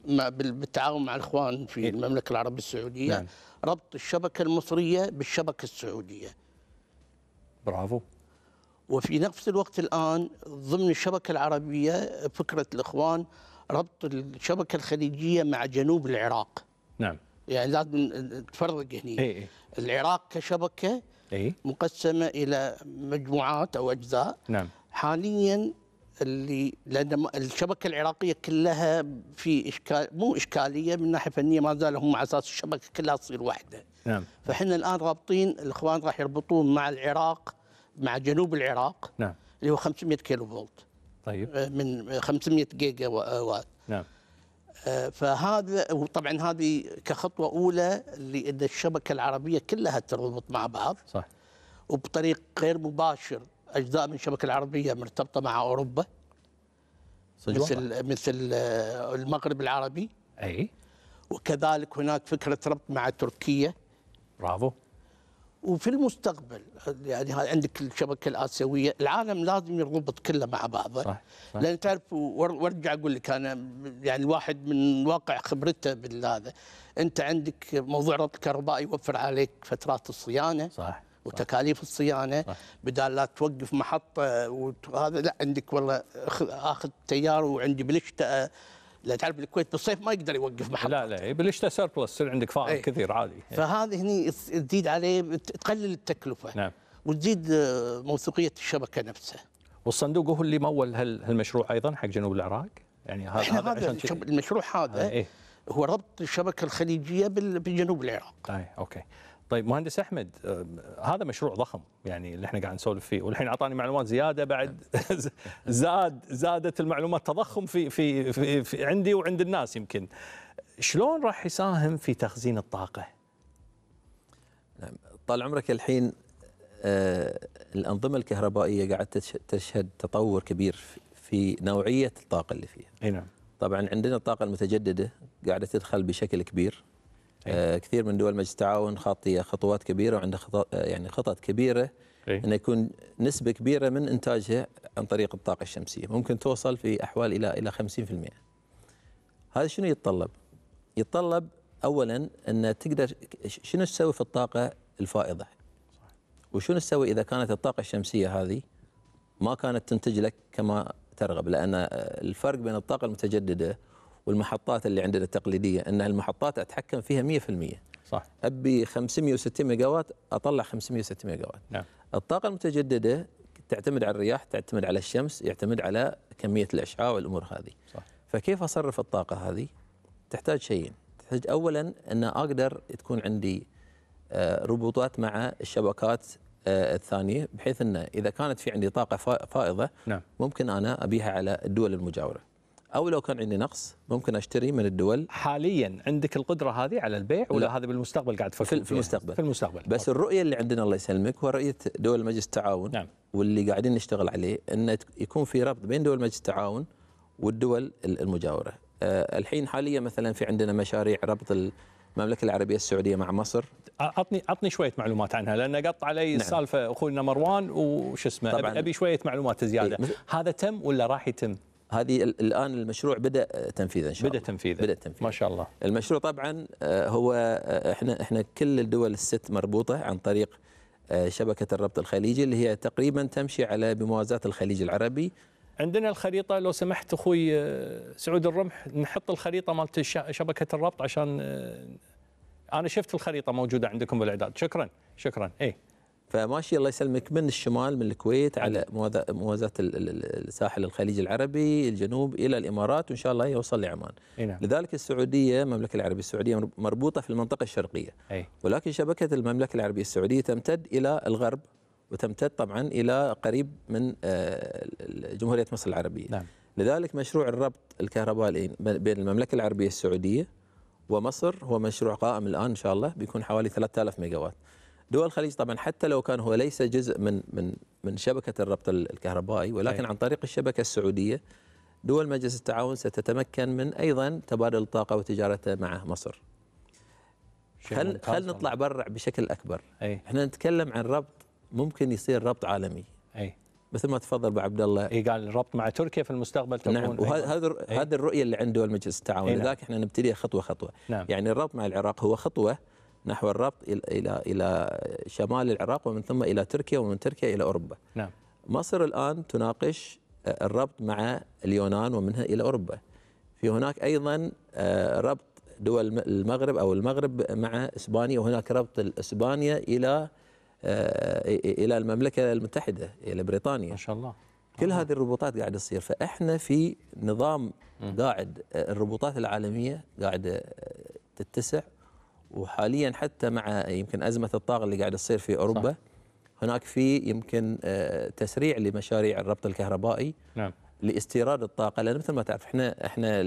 ما بالتعاون مع الاخوان في إيه؟ المملكه العربيه السعوديه نعم. ربط الشبكه المصريه بالشبكه السعوديه برافو وفي نفس الوقت الان ضمن الشبكه العربيه فكره الاخوان ربط الشبكه الخليجيه مع جنوب العراق نعم يعني لازم تفرق هنا إيه؟ العراق كشبكه إيه؟ مقسمه الى مجموعات او اجزاء نعم حاليا اللي لان الشبكه العراقيه كلها في اشكال مو اشكاليه من ناحيه فنيه ما زالوا هم على اساس الشبكه كلها تصير واحده نعم فاحنا الان رابطين الاخوان راح يربطون مع العراق مع جنوب العراق نعم اللي هو 500 كيلو فولت طيب آه، من 500 جيجا آه، وات نعم فهذا وطبعا هذه كخطوه اولى لان الشبكه العربيه كلها ترتبط مع بعض صح وبطريق غير مباشر اجزاء من الشبكه العربيه مرتبطه مع اوروبا مثل مثل آه، المغرب العربي اي وكذلك هناك فكره ربط مع تركيا برافو وفي المستقبل يعني عندك الشبكه الاسيويه العالم لازم يربط كله مع بعضه صح, صح. لان تعرف وارجع اقول لك انا يعني الواحد من واقع خبرته بالهذا انت عندك موضوع ربط الكهرباء يوفر عليك فترات الصيانه صح وتكاليف الصيانه صح. بدال لا توقف محطه وهذا لا عندك والله اخذ تيار وعندي بالشتاء لا تعرف الكويت بالصيف ما يقدر يوقف محطات لا لا بالشتاء إيه، سيربلس يصير عندك فائض إيه. كثير عالي إيه. فهذه هني تزيد عليه تقلل التكلفه نعم وتزيد آه، موثوقيه الشبكه نفسها والصندوق هو اللي مول هالمشروع ايضا حق جنوب العراق يعني هذا احنا هذا المشروع هذا إيه؟ هو ربط الشبكه الخليجيه بجنوب العراق اي اوكي طيب مهندس احمد آه، هذا مشروع ضخم يعني اللي احنا قاعد نسولف فيه والحين اعطاني معلومات زياده بعد زاد زادت المعلومات تضخم في, في في, في عندي وعند الناس يمكن شلون راح يساهم في تخزين الطاقه؟ نعم، طال عمرك الحين آه، الانظمه الكهربائيه قاعد تشهد تطور كبير في نوعيه الطاقه اللي فيها. اي نعم. طبعا عندنا الطاقه المتجدده قاعده تدخل بشكل كبير إيه. آه، كثير من دول مجلس التعاون خاطيه خطوات كبيره وعندها خطط يعني خطط كبيره أي. انه يكون نسبه كبيره من انتاجها عن طريق الطاقه الشمسيه ممكن توصل في احوال الى الى 50% هذا شنو يتطلب يتطلب اولا ان تقدر شنو تسوي في الطاقه الفائضه وشنو تسوي اذا كانت الطاقه الشمسيه هذه ما كانت تنتج لك كما ترغب لان الفرق بين الطاقه المتجدده والمحطات اللي عندنا التقليديه ان المحطات اتحكم فيها 100% صح ابي 560 ميجا وات اطلع 560 ميجا وات نعم الطاقه المتجدده تعتمد على الرياح تعتمد على الشمس يعتمد على كميه الاشعاع والامور هذه صح فكيف اصرف الطاقه هذه تحتاج شيئين تحتاج اولا ان اقدر تكون عندي آه، ربوطات مع الشبكات آه، الثانيه بحيث انه اذا كانت في عندي طاقه فائضه نعم. ممكن انا ابيها على الدول المجاوره او لو كان عندي نقص ممكن اشتري من الدول حاليا عندك القدره هذه على البيع ولا هذا بالمستقبل قاعد تفكر في, في المستقبل في المستقبل بس أوكي. الرؤيه اللي عندنا الله يسلمك هو رؤيه دول مجلس التعاون نعم. واللي قاعدين نشتغل عليه انه يكون في ربط بين دول مجلس التعاون والدول المجاوره أه الحين حاليا مثلا في عندنا مشاريع ربط المملكه العربيه السعوديه مع مصر عطني عطني شويه معلومات عنها لان قط علي نعم. السالفه اخونا مروان وش اسمه ابي شويه معلومات زياده إيه. هذا تم ولا راح يتم هذه الان المشروع بدا تنفيذا ان شاء الله بدا تنفيذا بدا تنفيذا ما شاء الله المشروع طبعا آه، هو آه، احنا احنا كل الدول الست مربوطه عن طريق آه، شبكه الربط الخليجي اللي هي تقريبا تمشي على بموازاه الخليج العربي عندنا الخريطة لو سمحت أخوي سعود الرمح نحط الخريطة مالت شبكة الربط عشان أنا شفت الخريطة موجودة عندكم بالإعداد شكرا شكرا إيه فماشي الله يسلمك من الشمال من الكويت على موازاة الساحل الخليج العربي الجنوب إلى الإمارات وإن شاء الله يوصل لعمان نعم. لذلك السعودية المملكة العربية السعودية مربوطة في المنطقة الشرقية أي. ولكن شبكة المملكة العربية السعودية تمتد إلى الغرب وتمتد طبعا إلى قريب من آه، جمهورية مصر العربية نعم. لذلك مشروع الربط الكهربائي بين المملكة العربية السعودية ومصر هو مشروع قائم الآن إن شاء الله بيكون حوالي 3000 ميجا وات دول الخليج طبعا حتى لو كان هو ليس جزء من من من شبكه الربط الكهربائي ولكن أي. عن طريق الشبكه السعوديه دول مجلس التعاون ستتمكن من ايضا تبادل الطاقه وتجارته مع مصر. خل خل نطلع برا بشكل اكبر. أي. احنا نتكلم عن ربط ممكن يصير ربط عالمي. اي مثل ما تفضل ابو عبد الله اي قال الربط مع تركيا في المستقبل تكون نعم وهذا هذه الرؤيه اللي عند دول مجلس التعاون إيه، نعم. لذلك احنا نبتديها خطوه خطوه نعم. يعني الربط مع العراق هو خطوه نحو الربط إلى إلى شمال العراق ومن ثم إلى تركيا ومن تركيا إلى أوروبا نعم. مصر الآن تناقش آه، الربط مع اليونان ومنها إلى أوروبا في هناك أيضا آه، ربط دول المغرب أو المغرب مع إسبانيا وهناك ربط إسبانيا إلى آه، إلى المملكة المتحدة إلى بريطانيا ما شاء الله كل هذه الربوطات قاعده تصير فاحنا في نظام قاعد الربطات العالميه قاعده تتسع وحاليا حتى مع يمكن ازمه الطاقه اللي قاعده تصير في اوروبا صح. هناك في يمكن آه، تسريع لمشاريع الربط الكهربائي نعم. لاستيراد الطاقه لان مثل ما تعرف احنا احنا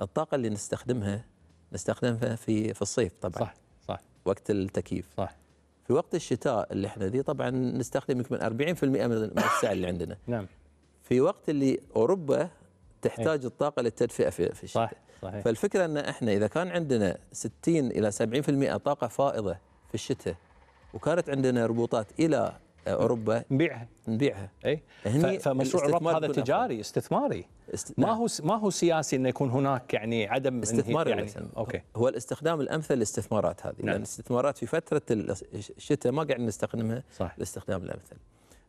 الطاقه اللي نستخدمها نستخدمها في في الصيف طبعا صح صح وقت التكييف صح في وقت الشتاء اللي احنا ذي طبعا نستخدم يمكن 40% من السعه اللي عندنا نعم في وقت اللي اوروبا تحتاج إيه. الطاقه للتدفئه في الشتاء صح صحيح. فالفكره ان احنا اذا كان عندنا 60 الى 70% طاقه فائضه في الشتاء وكانت عندنا ربوطات الى اوروبا نبيعها نبيعها اي فمشروع الربط هذا تجاري استثماري است... ما نعم. هو ما هو سياسي انه يكون هناك يعني عدم استثمار يعني مثلاً. اوكي هو الاستخدام الامثل للاستثمارات هذه نعم. لان الاستثمارات في فتره الشتاء ما قاعد نستخدمها صح. الاستخدام الامثل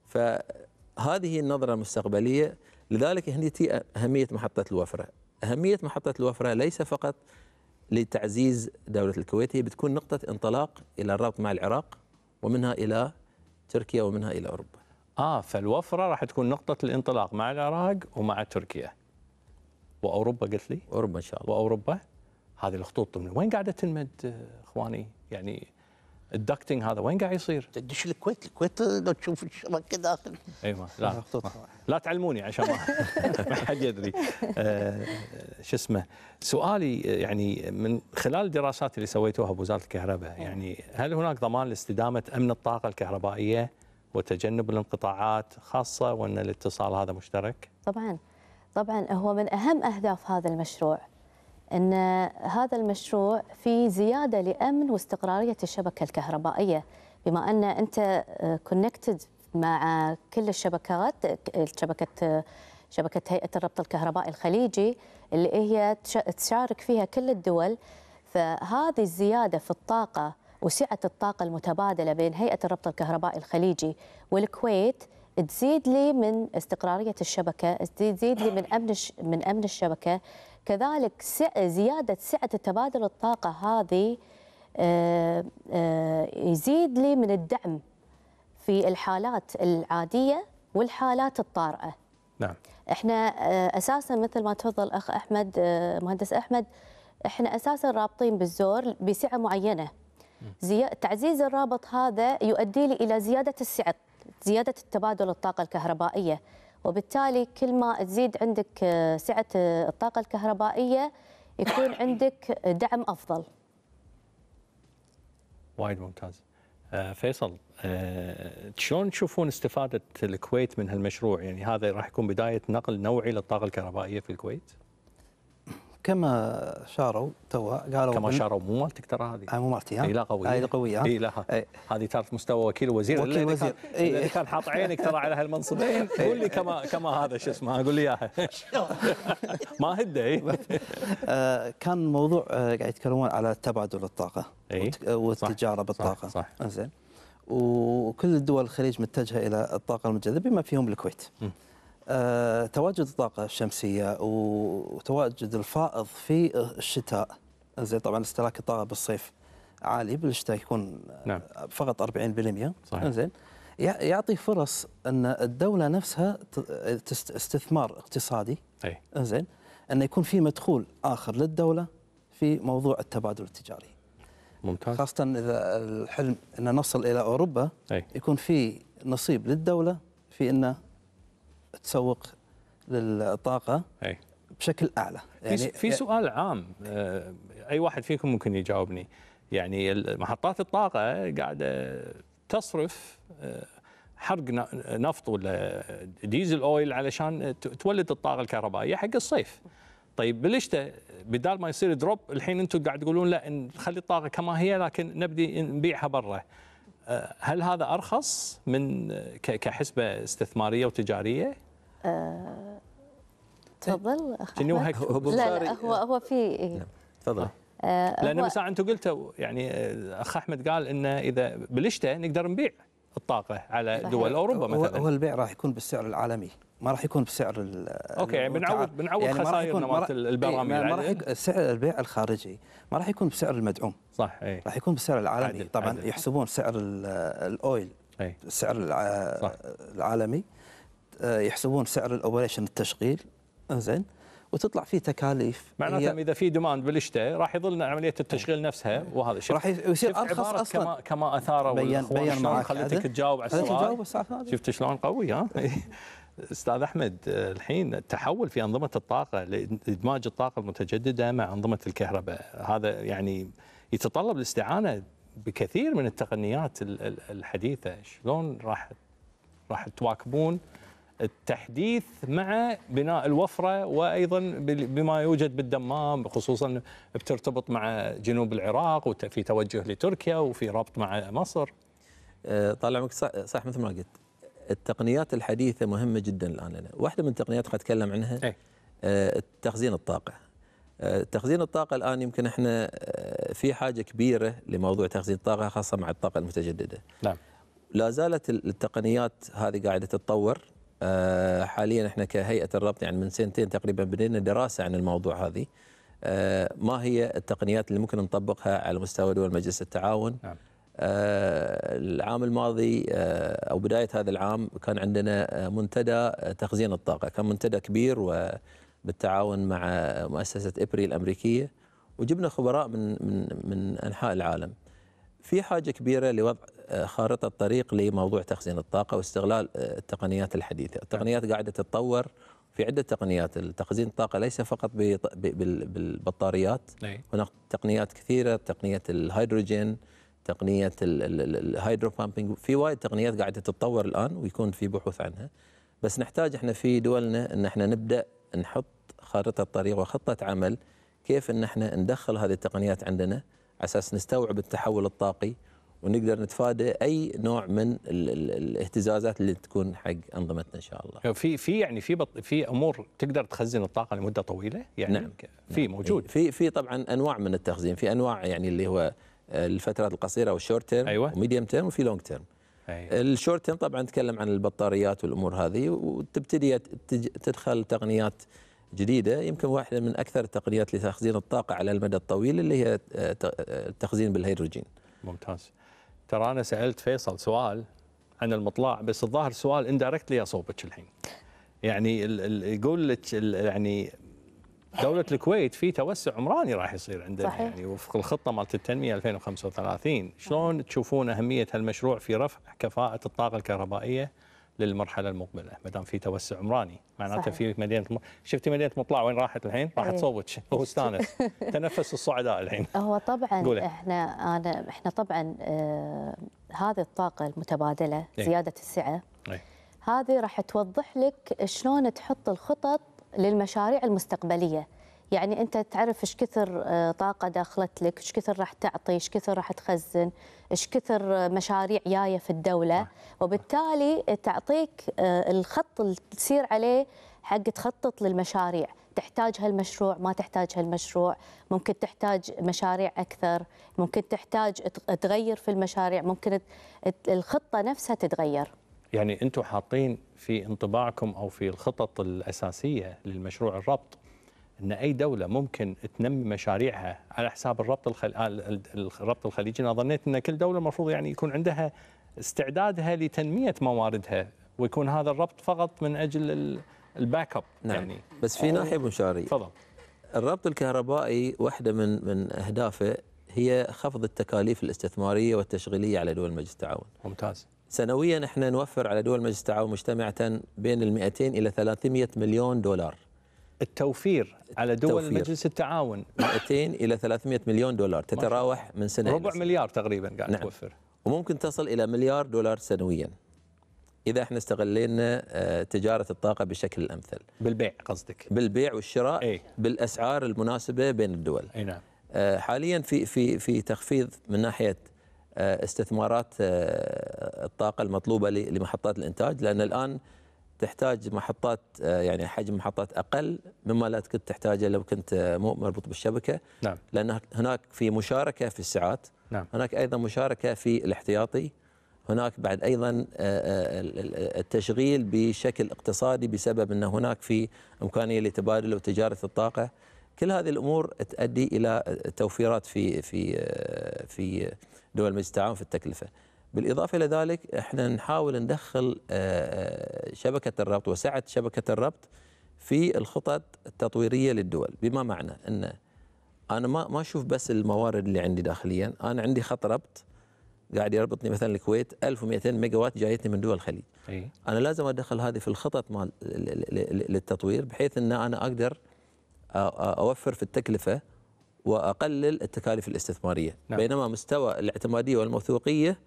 فهذه النظره المستقبليه لذلك هني تي اهميه محطه الوفره أهمية محطة الوفرة ليس فقط لتعزيز دولة الكويت هي بتكون نقطة انطلاق إلى الربط مع العراق ومنها إلى تركيا ومنها إلى أوروبا آه فالوفرة راح تكون نقطة الانطلاق مع العراق ومع تركيا وأوروبا قلت لي أوروبا إن شاء الله وأوروبا هذه الخطوط من وين قاعدة تنمد آه، إخواني يعني الدكتنج هذا وين قاعد يصير؟ تدش الكويت الكويت لو تشوف الشبكه داخل ايوه لا ما. لا تعلموني عشان ما, ما حد يدري آه، شو اسمه سؤالي يعني من خلال الدراسات اللي سويتوها بوزاره الكهرباء يعني هل هناك ضمان لاستدامه امن الطاقه الكهربائيه وتجنب الانقطاعات خاصه وان الاتصال هذا مشترك؟ طبعا طبعا هو من اهم اهداف هذا المشروع أن هذا المشروع في زيادة لأمن واستقرارية الشبكة الكهربائية بما أن أنت كونكتد آه، مع كل الشبكات شبكة شبكة هيئة الربط الكهربائي الخليجي اللي هي تشارك فيها كل الدول فهذه الزيادة في الطاقة وسعة الطاقة المتبادلة بين هيئة الربط الكهربائي الخليجي والكويت تزيد لي من استقرارية الشبكة تزيد لي من أمن من أمن الشبكة كذلك زيادة سعة التبادل الطاقة هذه آه، آه، يزيد لي من الدعم في الحالات العادية والحالات الطارئة نعم احنا آه، اساسا مثل ما تفضل اخ احمد مهندس احمد احنا اساسا رابطين بالزور بسعه معينه تعزيز الرابط هذا يؤدي لي الى زياده السعه زياده التبادل الطاقه الكهربائيه وبالتالي كل ما تزيد عندك آه، سعه آه، الطاقه الكهربائيه يكون عندك دعم افضل. وايد ممتاز. آه، فيصل شلون تشوفون استفاده الكويت من هالمشروع؟ يعني هذا راح يكون بدايه نقل نوعي للطاقه الكهربائيه في الكويت؟ كما شاروا توا قالوا كما شاروا مو مالتك ترى هذه آه، مو مالتي ها اي لا قويه هذه قويه اي لا إيه. هذه ترى مستوى وكيل وزير وكيل اللي وزير كان إيه كان حاط عينك ترى على هالمنصبين إيه. قول لي كما كما هذا شو اسمه قول لي اياها ما هده اي آه، كان موضوع آه، قاعد يتكلمون على تبادل الطاقه إيه. والتجاره بالطاقه صح, صح. زين وكل الدول الخليج متجهه الى الطاقه المتجدده بما فيهم الكويت م. آه، تواجد الطاقة الشمسية وتواجد الفائض في الشتاء زي طبعا استهلاك الطاقة بالصيف عالي بالشتاء يكون نعم. فقط 40% صحيح. زين يعطي فرص ان الدولة نفسها استثمار اقتصادي اي زين ان يكون في مدخول اخر للدولة في موضوع التبادل التجاري ممتاز خاصة اذا الحلم ان نصل الى اوروبا أي. يكون في نصيب للدولة في ان تسوق للطاقه أي. بشكل اعلى يعني في إيه؟ سؤال عام آه، اي واحد فيكم ممكن يجاوبني يعني محطات الطاقه قاعده تصرف آه، حرق نفط ولا ديزل اويل علشان تولد الطاقه الكهربائيه حق الصيف طيب بالشتاء بدال ما يصير دروب الحين انتم قاعد تقولون لا نخلي الطاقه كما هي لكن نبدي نبيعها برا آه، هل هذا ارخص من كحسبه استثماريه وتجاريه آه، طيب. تفضل شنو هو لا, لا هو هو في نعم، تفضل آه، آه، لان مساء انتم قلتوا يعني اخ احمد قال انه اذا بالشتاء نقدر نبيع الطاقه على دول اوروبا مثلا هو البيع راح يكون بالسعر العالمي ما راح يكون بسعر اوكي يعني بنعوض بنعوض يعني خسائر مالت البراميل ما, راح إيه، سعر البيع الخارجي ما راح يكون بسعر المدعوم صح اي راح يكون بسعر العالمي عادل طبعا عادل. يحسبون سعر الاويل السعر إيه. العالمي آه، يحسبون سعر الاوبريشن التشغيل آه، زين وتطلع فيه تكاليف معناته اذا في ديماند بالشتاء راح يظل عمليه التشغيل نفسها وهذا الشيء راح يصير ارخص اصلا كما كما اثاره بين بين معك خليتك تجاوب على السؤال شفت شلون قوي ها إيه. استاذ احمد آه، الحين التحول في انظمه الطاقه لادماج الطاقه المتجدده مع انظمه الكهرباء هذا يعني يتطلب الاستعانه بكثير من التقنيات الحديثه شلون راح راح تواكبون التحديث مع بناء الوفره وايضا بما يوجد بالدمام خصوصا بترتبط مع جنوب العراق وفي توجه لتركيا وفي ربط مع مصر. أه، طال عمرك صح مثل ما قلت التقنيات الحديثه مهمه جدا الان لنا، واحده من التقنيات خلينا اتكلم عنها أي. أه، تخزين الطاقه. أه، تخزين الطاقة الآن يمكن احنا في حاجة كبيرة لموضوع تخزين الطاقة خاصة مع الطاقة المتجددة. نعم. لا زالت التقنيات هذه قاعدة تتطور آه، حاليا احنا كهيئه الربط يعني من سنتين تقريبا بدينا دراسه عن الموضوع هذه آه، ما هي التقنيات اللي ممكن نطبقها على مستوى دول مجلس التعاون نعم. آه، العام الماضي او بدايه هذا العام كان عندنا منتدى تخزين الطاقه كان منتدى كبير وبالتعاون مع مؤسسه ابري الامريكيه وجبنا خبراء من من من انحاء العالم في حاجه كبيره لوضع خارطة طريق لموضوع تخزين الطاقة واستغلال آه، التقنيات الحديثة التقنيات قاعدة تتطور في عدة تقنيات تخزين الطاقة ليس فقط بالبطاريات نعم. هناك تقنيات كثيرة تقنية الهيدروجين تقنية الهيدرو بامبينج في وايد تقنيات قاعدة تتطور الآن ويكون في بحوث عنها بس نحتاج احنا في دولنا ان احنا نبدأ نحط خارطة طريق وخطة عمل كيف ان احنا ندخل هذه التقنيات عندنا على اساس نستوعب التحول الطاقي ونقدر نتفادى اي نوع من الاهتزازات اللي تكون حق انظمتنا ان شاء الله. في في يعني في بط في امور تقدر تخزن الطاقه لمده طويله يعني نعم في نعم موجود في في طبعا انواع من التخزين في انواع يعني اللي هو الفترات القصيره والشورت تيرم أيوة. وميديم تيرم وفي لونج تيرم. أيوة. الشورت تيرم طبعا نتكلم عن البطاريات والامور هذه وتبتدي تدخل تقنيات جديده يمكن واحده من اكثر التقنيات لتخزين الطاقه على المدى الطويل اللي هي التخزين آه، آه، بالهيدروجين. ممتاز. ترى انا سالت فيصل سؤال عن المطلع بس الظاهر سؤال اندايركتلي يصوبك الحين يعني يقول لك يعني دولة الكويت في توسع عمراني راح يصير عندنا صحيح. يعني وفق الخطة مالت التنمية 2035 شلون تشوفون أهمية هالمشروع في رفع كفاءة الطاقة الكهربائية للمرحله المقبله ما دام في توسع عمراني معناته في مدينه م... شفتي مدينه مطلع وين راحت الحين؟ راحت إيه. صوبك وستانس تنفس الصعداء الحين هو طبعا قولي. احنا انا احنا طبعا آه هذه الطاقه المتبادله إيه. زياده السعه ايه؟ هذه راح توضح لك شلون تحط الخطط للمشاريع المستقبليه يعني انت تعرف ايش كثر آه، طاقه داخلت لك ايش كثر راح تعطي ايش كثر راح تخزن ايش كثر آه، مشاريع جايه في الدوله وبالتالي تعطيك آه، الخط اللي تسير عليه حق تخطط للمشاريع تحتاج هالمشروع ما تحتاج هالمشروع ممكن تحتاج مشاريع أكثر ممكن تحتاج تغير في المشاريع ممكن الخطة نفسها تتغير يعني أنتم حاطين في انطباعكم أو في الخطط الأساسية للمشروع الربط ان اي دوله ممكن تنمي مشاريعها على حساب الربط الربط الخليجي انا ظنيت ان كل دوله المفروض يعني يكون عندها استعدادها لتنميه مواردها ويكون هذا الربط فقط من اجل الباك اب نعم. يعني بس في ناحيه مشاري تفضل الربط الكهربائي واحده من من اهدافه هي خفض التكاليف الاستثماريه والتشغيليه على دول مجلس التعاون ممتاز سنويا احنا نوفر على دول مجلس التعاون مجتمعه بين ال 200 الى 300 مليون دولار التوفير على دول التوفير. مجلس التعاون 200 الى 300 مليون دولار تتراوح من سنه ربع سنة. مليار تقريبا قاعد نعم. توفر وممكن تصل الى مليار دولار سنويا اذا احنا استغلينا آه، تجاره الطاقه بشكل الامثل بالبيع قصدك بالبيع والشراء ايه؟ بالاسعار المناسبه بين الدول اي نعم آه، حاليا في في في تخفيض من ناحيه آه، استثمارات الطاقه المطلوبه لمحطات الانتاج لان الان تحتاج محطات آه، يعني حجم محطات اقل مما لا كنت تحتاجه لو كنت آه، مو مربوط بالشبكه نعم. لان هناك في مشاركه في الساعات نعم. هناك ايضا مشاركه في الاحتياطي هناك بعد ايضا آه، التشغيل بشكل اقتصادي بسبب ان هناك في امكانيه لتبادل وتجاره الطاقه كل هذه الامور تؤدي الى توفيرات في في في دول مجلس التعاون في التكلفه بالإضافة إلى ذلك إحنا نحاول ندخل آه، آه، شبكة الربط وسعة شبكة الربط في الخطط التطويرية للدول بما معنى أن أنا ما ما أشوف بس الموارد اللي عندي داخليا أنا عندي خط ربط قاعد يربطني مثلا الكويت 1200 ميجا وات جايتني من دول الخليج أي. أنا لازم أدخل هذه في الخطط مال للتطوير بحيث أن أنا أقدر أوفر في التكلفة واقلل التكاليف الاستثماريه نعم. بينما مستوى الاعتماديه والموثوقيه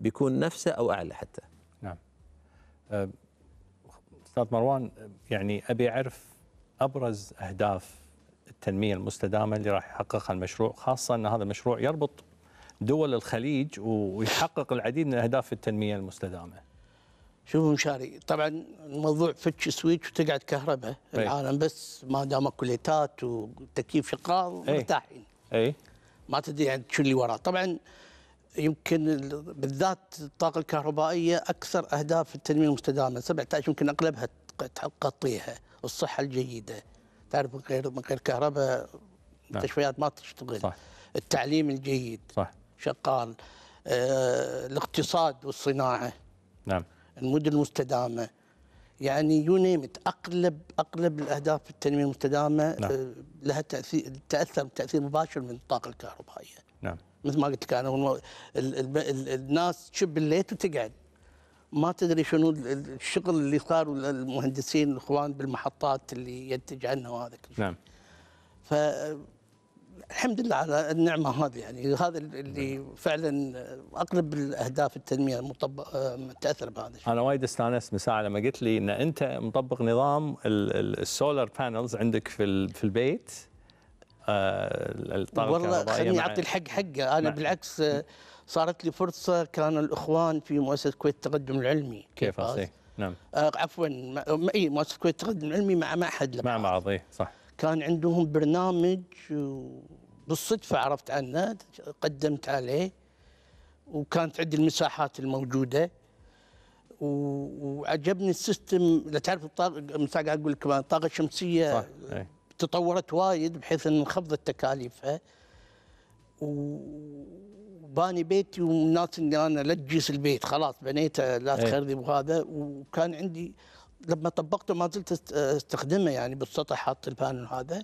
بيكون نفسه او اعلى حتى نعم أه، استاذ مروان يعني ابي اعرف ابرز اهداف التنميه المستدامه اللي راح يحققها المشروع خاصه ان هذا المشروع يربط دول الخليج ويحقق العديد من اهداف التنميه المستدامه شوف مشاري طبعا الموضوع فتش سويتش وتقعد كهرباء إيه. العالم بس ما دام كليتات وتكييف شغال إيه. مرتاحين اي ما تدري يعني شو اللي وراه طبعا يمكن بالذات الطاقه الكهربائيه اكثر اهداف التنميه المستدامه 17 يمكن اغلبها تغطيها الصحه الجيده تعرف من غير من غير كهرباء نعم. المستشفيات ما تشتغل صح. التعليم الجيد صح. شغال آه، الاقتصاد والصناعه نعم المدن المستدامه يعني نيمت اغلب اغلب الاهداف في التنميه المستدامه نعم. آه، لها تاثير تاثر تاثير مباشر من الطاقه الكهربائيه نعم مثل ما قلت لك انا الناس تشب الليت وتقعد ما تدري شنو الشغل اللي صار المهندسين الاخوان بالمحطات اللي ينتج عنها وهذا كل شيء. نعم. ف الحمد لله على النعمه هذه يعني هذا اللي فعلا اغلب الاهداف التنميه مطبق متاثر بهذا الشيء. انا وايد استانست من ساعه لما قلت لي ان انت مطبق نظام السولار بانلز عندك في في البيت الطاقه والله خليني اعطي الحق حقه انا مع بالعكس آه، صارت لي فرصه كان الاخوان في مؤسسه الكويت التقدم العلمي كيف نعم آه عفوا اي مؤسسه الكويت التقدم العلمي مع معهد مع بعض اي صح كان عندهم برنامج بالصدفه عرفت عنه قدمت عليه وكانت عندي المساحات الموجوده وعجبني السيستم لا تعرف الطاقه مثل اقول لك الطاقه الشمسيه صح. تطورت وايد بحيث ان انخفضت تكاليفها وباني بيتي والناس اني انا لا تجيس البيت خلاص بنيته لا إيه. تخرب وهذا وكان عندي لما طبقته ما زلت استخدمه يعني بالسطح حاط البانل هذا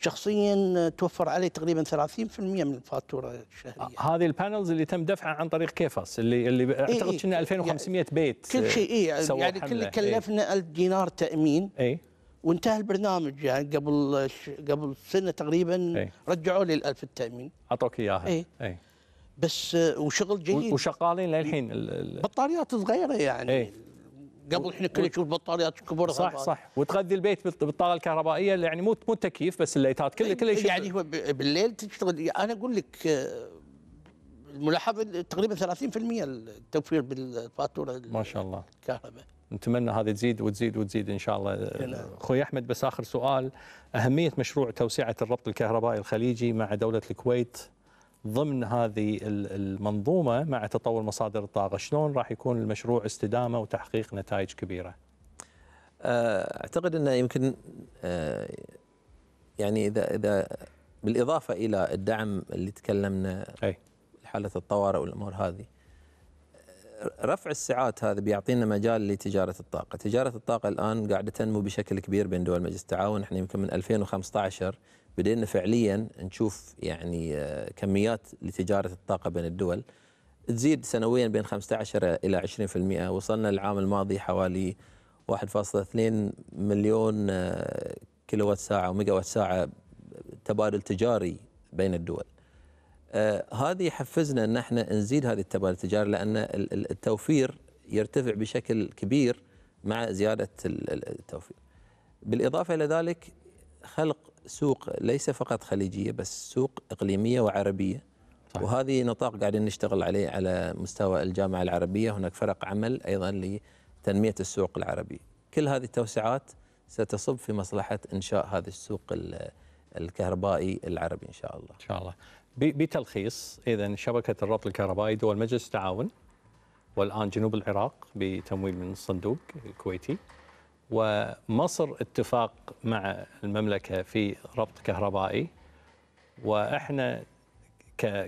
شخصيا توفر علي تقريبا 30% من الفاتوره آه، الشهريه. هذه البانلز اللي تم دفعها عن طريق كيفاس اللي اللي إيه، إيه. اعتقد إيه كنا 2500 يعني بيت كل شيء إيه يعني كل كلفنا 1000 إيه دينار تامين. اي وانتهى البرنامج يعني قبل قبل سنه تقريبا رجعوا لي الالف التامين اعطوك اياها اي, أي. بس وشغل جيد وشغالين للحين بطاريات صغيره يعني أي. قبل احنا كنا نشوف بطاريات كبرى صح بقى. صح وتغذي البيت بالطاقه الكهربائيه يعني مو مو تكييف بس الليتات كله كله يعني هو بالليل تشتغل انا اقول لك الملاحظه تقريبا 30% التوفير بالفاتوره ما شاء الله الكهرباء نتمنى هذه تزيد وتزيد وتزيد ان شاء الله اخوي احمد بس اخر سؤال اهميه مشروع توسعه الربط الكهربائي الخليجي مع دوله الكويت ضمن هذه المنظومه مع تطور مصادر الطاقه شلون راح يكون المشروع استدامه وتحقيق نتائج كبيره أه، اعتقد انه يمكن أه، يعني اذا اذا بالاضافه الى الدعم اللي تكلمنا حاله الطوارئ والامور هذه رفع السعات هذا بيعطينا مجال لتجاره الطاقه، تجاره الطاقه الان قاعده تنمو بشكل كبير بين دول مجلس التعاون، احنا يمكن من 2015 بدينا فعليا نشوف يعني آه، كميات لتجاره الطاقه بين الدول تزيد سنويا بين 15 الى 20%، وصلنا العام الماضي حوالي 1.2 مليون آه، كيلوات ساعه وميجاوات ساعه تبادل تجاري بين الدول. آه، هذا يحفزنا ان احنا نزيد هذه التبادل التجاري لان التوفير يرتفع بشكل كبير مع زياده التوفير. بالاضافه الى ذلك خلق سوق ليس فقط خليجيه بس سوق اقليميه وعربيه. صحيح. وهذه نطاق قاعدين نشتغل عليه على مستوى الجامعه العربيه، هناك فرق عمل ايضا لتنميه السوق العربي. كل هذه التوسعات ستصب في مصلحه انشاء هذا السوق الكهربائي العربي ان شاء الله. ان شاء الله. بتلخيص اذا شبكه الربط الكهربائي دول مجلس التعاون والان جنوب العراق بتمويل من الصندوق الكويتي ومصر اتفاق مع المملكه في ربط كهربائي واحنا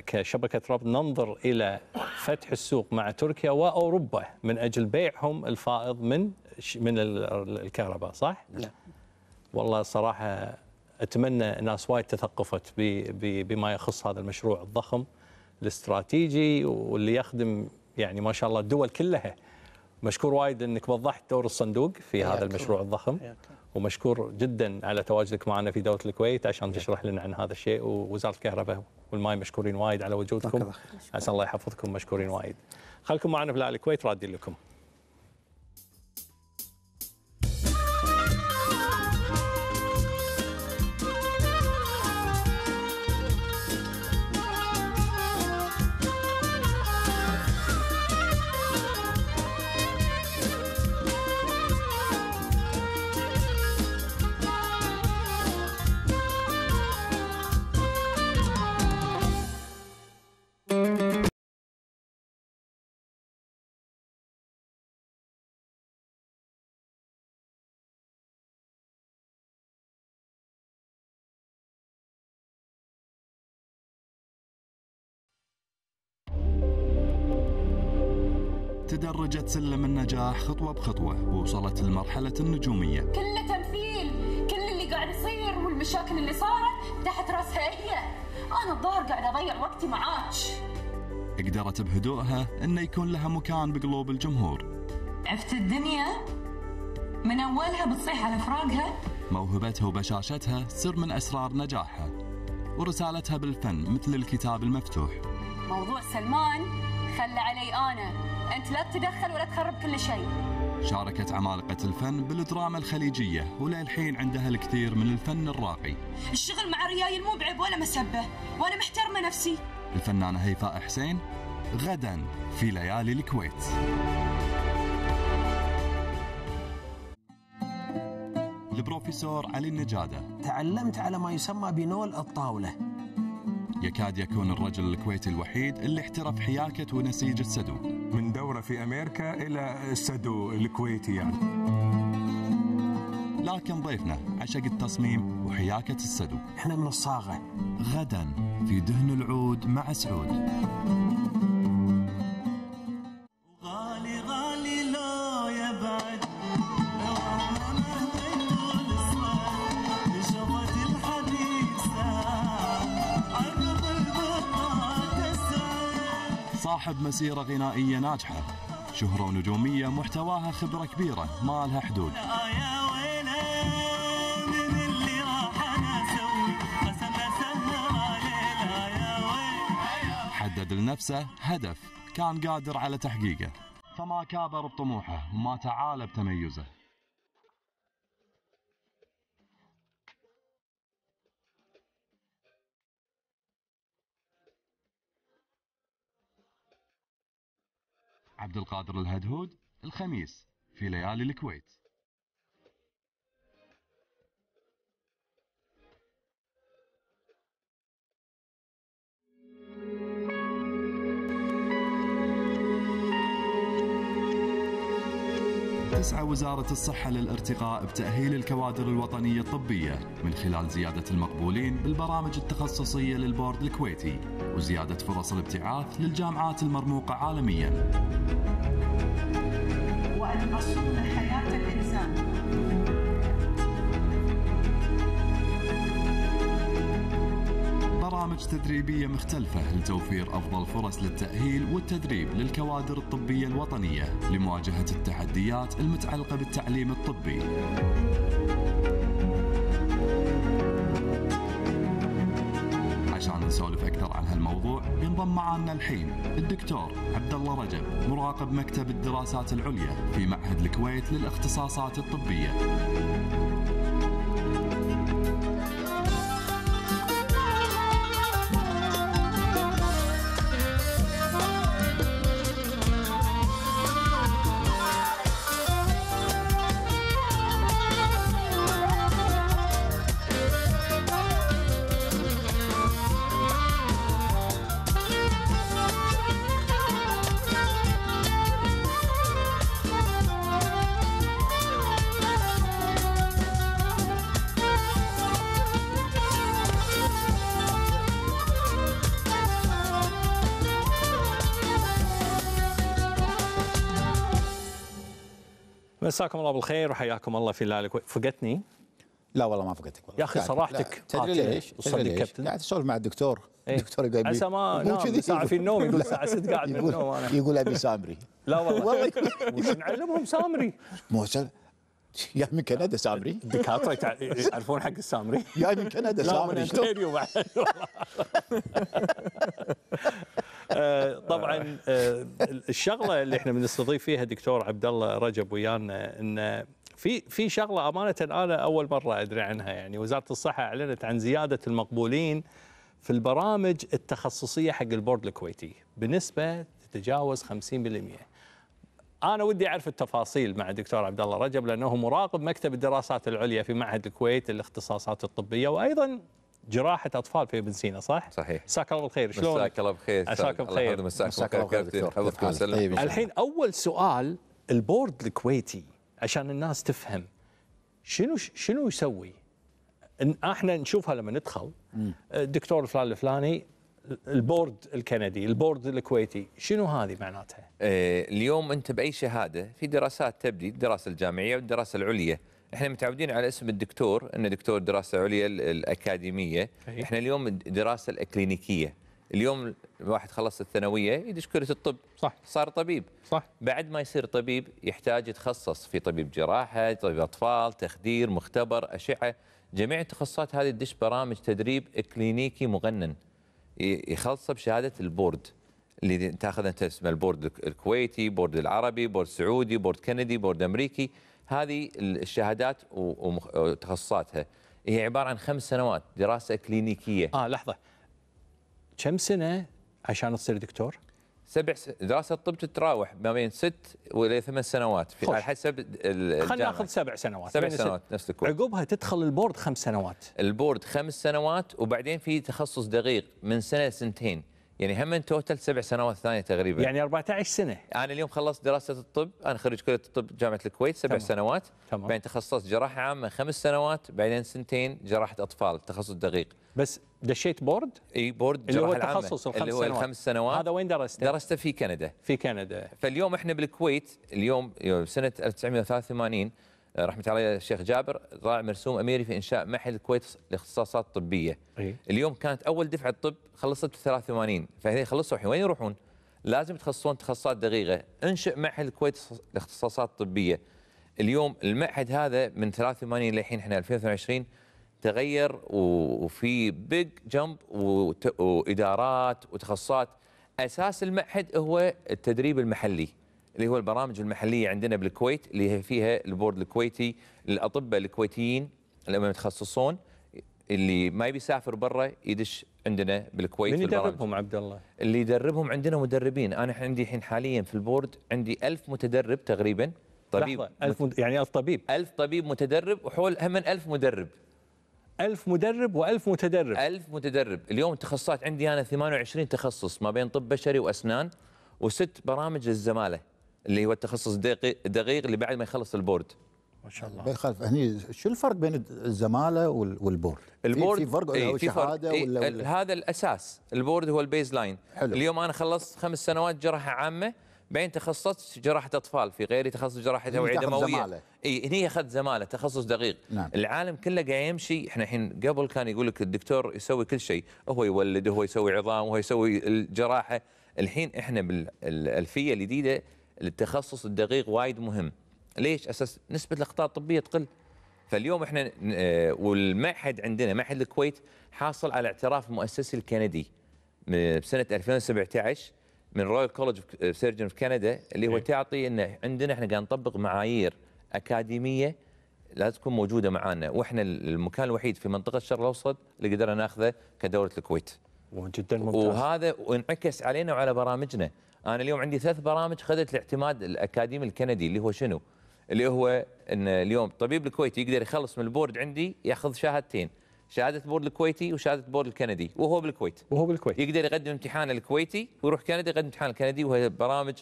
كشبكه ربط ننظر الى فتح السوق مع تركيا واوروبا من اجل بيعهم الفائض من من الكهرباء صح؟ لا نعم. والله صراحه اتمنى ناس وايد تثقفت بما يخص هذا المشروع الضخم الاستراتيجي واللي يخدم يعني ما شاء الله الدول كلها مشكور وايد انك وضحت دور الصندوق في هذا المشروع الضخم ومشكور جدا على تواجدك معنا في دوله الكويت عشان تشرح لنا عن هذا الشيء ووزاره الكهرباء والماء مشكورين وايد على وجودكم عسى الله يحفظكم مشكورين وايد خلكم معنا في الكويت رادين لكم تدرجت سلم النجاح خطوة بخطوة ووصلت لمرحلة النجومية كله تمثيل كل اللي قاعد يصير والمشاكل اللي صارت تحت راسها هي أنا الظاهر قاعد أضيع وقتي معاك قدرت بهدوءها أن يكون لها مكان بقلوب الجمهور عفت الدنيا من أولها بتصيح على فراقها موهبتها وبشاشتها سر من أسرار نجاحها ورسالتها بالفن مثل الكتاب المفتوح موضوع سلمان خلى علي أنا أنت لا تتدخل ولا تخرب كل شيء شاركت عمالقة الفن بالدراما الخليجية وللحين عندها الكثير من الفن الراقي الشغل مع ريايل مو بعيب ولا مسبة وأنا محترمة نفسي الفنانة هيفاء حسين غدا في ليالي الكويت البروفيسور علي النجادة تعلمت على ما يسمى بنول الطاولة يكاد يكون الرجل الكويتي الوحيد اللي احترف حياكة ونسيج السدو من دورة في أمريكا إلى السدو الكويتي يعني لكن ضيفنا عشق التصميم وحياكة السدو احنا من الصاغة غدا في دهن العود مع سعود صاحب مسيرة غنائية ناجحة شهرة ونجومية محتواها خبرة كبيرة ما لها حدود حدد لنفسه هدف كان قادر على تحقيقه فما كابر بطموحه وما تعالى بتميزه عبد القادر الهدهود الخميس في ليالي الكويت تسعى وزارة الصحة للارتقاء بتأهيل الكوادر الوطنية الطبية من خلال زيادة المقبولين بالبرامج التخصصية للبورد الكويتي وزيادة فرص الابتعاث للجامعات المرموقة عالميا وأن أصول حياة الإنسان برامج تدريبية مختلفة لتوفير أفضل فرص للتأهيل والتدريب للكوادر الطبية الوطنية لمواجهة التحديات المتعلقة بالتعليم الطبي. عشان نسولف اكثر عن هالموضوع ينضم معنا الحين الدكتور عبد الله رجب مراقب مكتب الدراسات العليا في معهد الكويت للاختصاصات الطبيه. مساكم الله بالخير وحياكم الله في لالك فقتني لا والله ما فقدتك والله يا اخي صراحتك تدري آه، ليش؟ تصدق كابتن قاعد اسولف مع الدكتور ايه؟ الدكتور يقول عسى ما نام ساعه في النوم يقول ساعه ست قاعد في النوم انا يقول ابي سامري لا والله وش نعلمهم سامري مو يا من كندا سامري الدكاتره يعرفون حق السامري يا من كندا سامري لا من بعد آه، طبعا آه، الشغله اللي احنا بنستضيف فيها دكتور عبد الله رجب ويانا ان في في شغله امانه انا اول مره ادري عنها يعني وزاره الصحه اعلنت عن زياده المقبولين في البرامج التخصصيه حق البورد الكويتي بنسبه تتجاوز 50% انا ودي اعرف التفاصيل مع الدكتور عبد الله رجب لانه مراقب مكتب الدراسات العليا في معهد الكويت للاختصاصات الطبيه وايضا جراحه اطفال في ابن سينا صح؟ صحيح مساك الله بالخير شلون؟ مساك الله بخير مساك بخير مساك الله بخير حفظكم طيب، سلم الحين اول سؤال البورد الكويتي عشان الناس تفهم شنو شنو يسوي؟ احنا نشوفها لما ندخل آه، الدكتور فلان الفلاني البورد الكندي البورد الكويتي شنو هذه معناتها؟ إيه، اليوم انت باي شهاده في دراسات تبدي الدراسه الجامعيه والدراسه العليا احنا متعودين على اسم الدكتور انه دكتور دراسه عليا الاكاديميه احنا اليوم الدراسه الاكلينيكيه اليوم الواحد خلص الثانويه يدش كليه الطب صح صار طبيب صح بعد ما يصير طبيب يحتاج يتخصص في طبيب جراحه طبيب اطفال تخدير مختبر اشعه جميع التخصصات هذه تدش برامج تدريب اكلينيكي مغنن يخلصه بشهاده البورد اللي تاخذ انت اسمه البورد الكويتي بورد العربي بورد سعودي بورد كندي بورد امريكي هذه الشهادات وتخصصاتها هي عباره عن خمس سنوات دراسه كلينيكيه اه لحظه كم سنه عشان تصير دكتور؟ سبع س... دراسه الطب تتراوح ما بين ست والى ثمان سنوات في على حسب خلينا ناخذ سبع سنوات سبع يعني سنوات ست... نفس الكويت عقبها تدخل البورد خمس سنوات البورد خمس سنوات وبعدين في تخصص دقيق من سنه لسنتين يعني هم توتل سبع سنوات ثانيه تقريبا يعني 14 سنه انا اليوم خلصت دراسه الطب انا خريج كليه الطب جامعه الكويت سبع تمام. سنوات تمام. بعدين تخصصت جراحه عامه خمس سنوات بعدين سنتين جراحه اطفال تخصص دقيق بس دشيت بورد اي بورد اللي هو التخصص الخمس اللي هو سنوات. الخمس سنوات هذا وين درسته درسته في كندا في كندا فاليوم احنا بالكويت اليوم سنه 1983 رحمه الله الشيخ جابر ضاع مرسوم اميري في انشاء معهد الكويت لاختصاصات طبيه أي. اليوم كانت اول دفعه طب خلصت ب 83 فهذي خلصوا الحين وين يروحون؟ لازم تخصصون تخصصات دقيقه انشئ معهد الكويت لاختصاصات طبيه اليوم المعهد هذا من 83 للحين احنا 2022 تغير وفي بيج جمب وادارات وتخصصات اساس المعهد هو التدريب المحلي اللي هو البرامج المحليه عندنا بالكويت اللي فيها البورد الكويتي للاطباء الكويتيين لما يتخصصون اللي ما يبي يسافر برا يدش عندنا بالكويت من يدربهم عبد الله؟ اللي يدربهم عندنا مدربين، انا عندي الحين حاليا في البورد عندي ألف متدرب تقريبا طبيب لحظة. ألف مت... يعني ألف طبيب ألف طبيب متدرب وحول هم ألف مدرب ألف مدرب و1000 متدرب ألف متدرب اليوم التخصصات عندي أنا 28 تخصص ما بين طب بشري وأسنان وست برامج للزمالة اللي هو التخصص الدقيق اللي بعد ما يخلص البورد ما شاء الله خلف هني شو الفرق بين الزماله والبورد؟ البورد إيه، في فرق ولا في شهاده ايه ولا, ولا هذا الاساس البورد هو البيز لاين حلو. اليوم انا خلصت خمس سنوات جراحه عامه بعدين تخصصت جراحه اطفال في غيري تخصص جراحه توعيه دمويه اي هني اخذت زماله تخصص دقيق نعم. العالم كله قاعد يمشي احنا الحين قبل كان يقول لك الدكتور يسوي كل شيء هو يولد هو يسوي عظام وهو يسوي الجراحه الحين احنا بالالفيه الجديده التخصص الدقيق وايد مهم ليش اساس نسبه الاخطاء الطبيه تقل فاليوم احنا آه، والمعهد عندنا معهد الكويت حاصل على اعتراف مؤسسي الكندي بسنه 2017 من رويال كولج سيرجن في كندا اللي هو إيه. تعطي ان عندنا احنا قاعد نطبق معايير اكاديميه لا تكون موجوده معانا واحنا المكان الوحيد في منطقه الشرق الاوسط اللي قدرنا ناخذه كدوله الكويت. جدا ممتاز. وهذا وانعكس علينا وعلى برامجنا، انا اليوم عندي ثلاث برامج خذت الاعتماد الاكاديمي الكندي اللي هو شنو؟ اللي هو ان اليوم الطبيب الكويتي يقدر يخلص من البورد عندي ياخذ شهادتين شهاده بورد الكويتي وشهاده بورد الكندي وهو بالكويت وهو بالكويت يقدر يقدم امتحان الكويتي ويروح كندا يقدم امتحان الكندي وهي برامج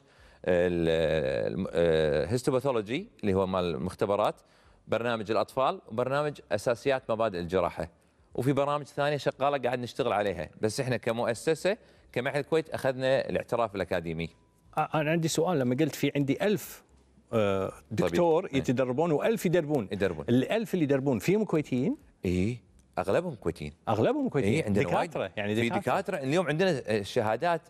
الهيستوباثولوجي آه، اللي هو مال المختبرات برنامج الاطفال وبرنامج اساسيات مبادئ الجراحه وفي برامج ثانيه شغاله قاعد نشتغل عليها بس احنا كمؤسسه كمعهد الكويت اخذنا الاعتراف الاكاديمي آه، انا عندي سؤال لما قلت في عندي ألف آه، دكتور طبيب. إيه. يتدربون و1000 يدربون يدربون ال1000 اللي يدربون فيهم كويتيين؟ اي اغلبهم كويتيين اغلبهم كويتيين إيه عندنا دكاتره يعني دكاتره في دكاتره اليوم عندنا آه، الشهادات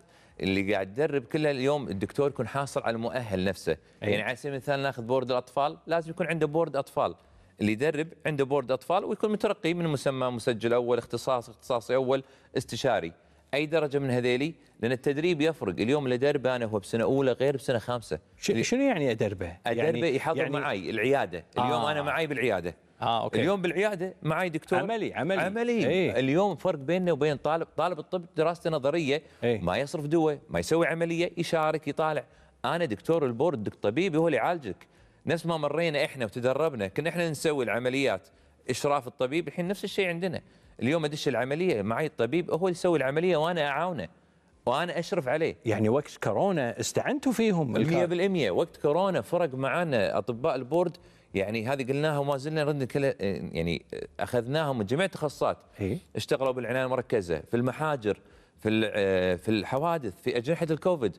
اللي قاعد تدرب كلها اليوم الدكتور يكون حاصل على المؤهل نفسه أي. يعني على سبيل المثال ناخذ بورد الاطفال لازم يكون عنده بورد اطفال اللي يدرب عنده بورد اطفال ويكون مترقي من مسمى مسجل اول اختصاص اختصاصي اول استشاري اي درجه من هذيلي لان التدريب يفرق اليوم اللي ادربه انا هو بسنه اولى غير بسنه خامسه شنو يعني ادربه؟ ادربه يعني يحضر يعني معي العياده اليوم آه انا معي بالعياده اه اوكي اليوم بالعياده معي دكتور عملي عملي عملي ايه؟ اليوم فرق بيننا وبين طالب طالب الطب دراسته نظريه ايه؟ ما يصرف دواء ما يسوي عمليه يشارك يطالع انا دكتور البورد دكتور طبيبي هو اللي يعالجك نفس ما مرينا احنا وتدربنا كنا احنا نسوي العمليات اشراف الطبيب الحين نفس الشيء عندنا اليوم ادش العمليه معي الطبيب هو اللي يسوي العمليه وانا اعاونه وانا اشرف عليه يعني وقت كورونا استعنتوا فيهم 100% وقت كورونا فرق معنا اطباء البورد يعني هذه قلناها وما زلنا نرد كل يعني اخذناهم من جميع التخصصات اشتغلوا بالعنايه المركزه في المحاجر في آه، في الحوادث في اجنحه الكوفيد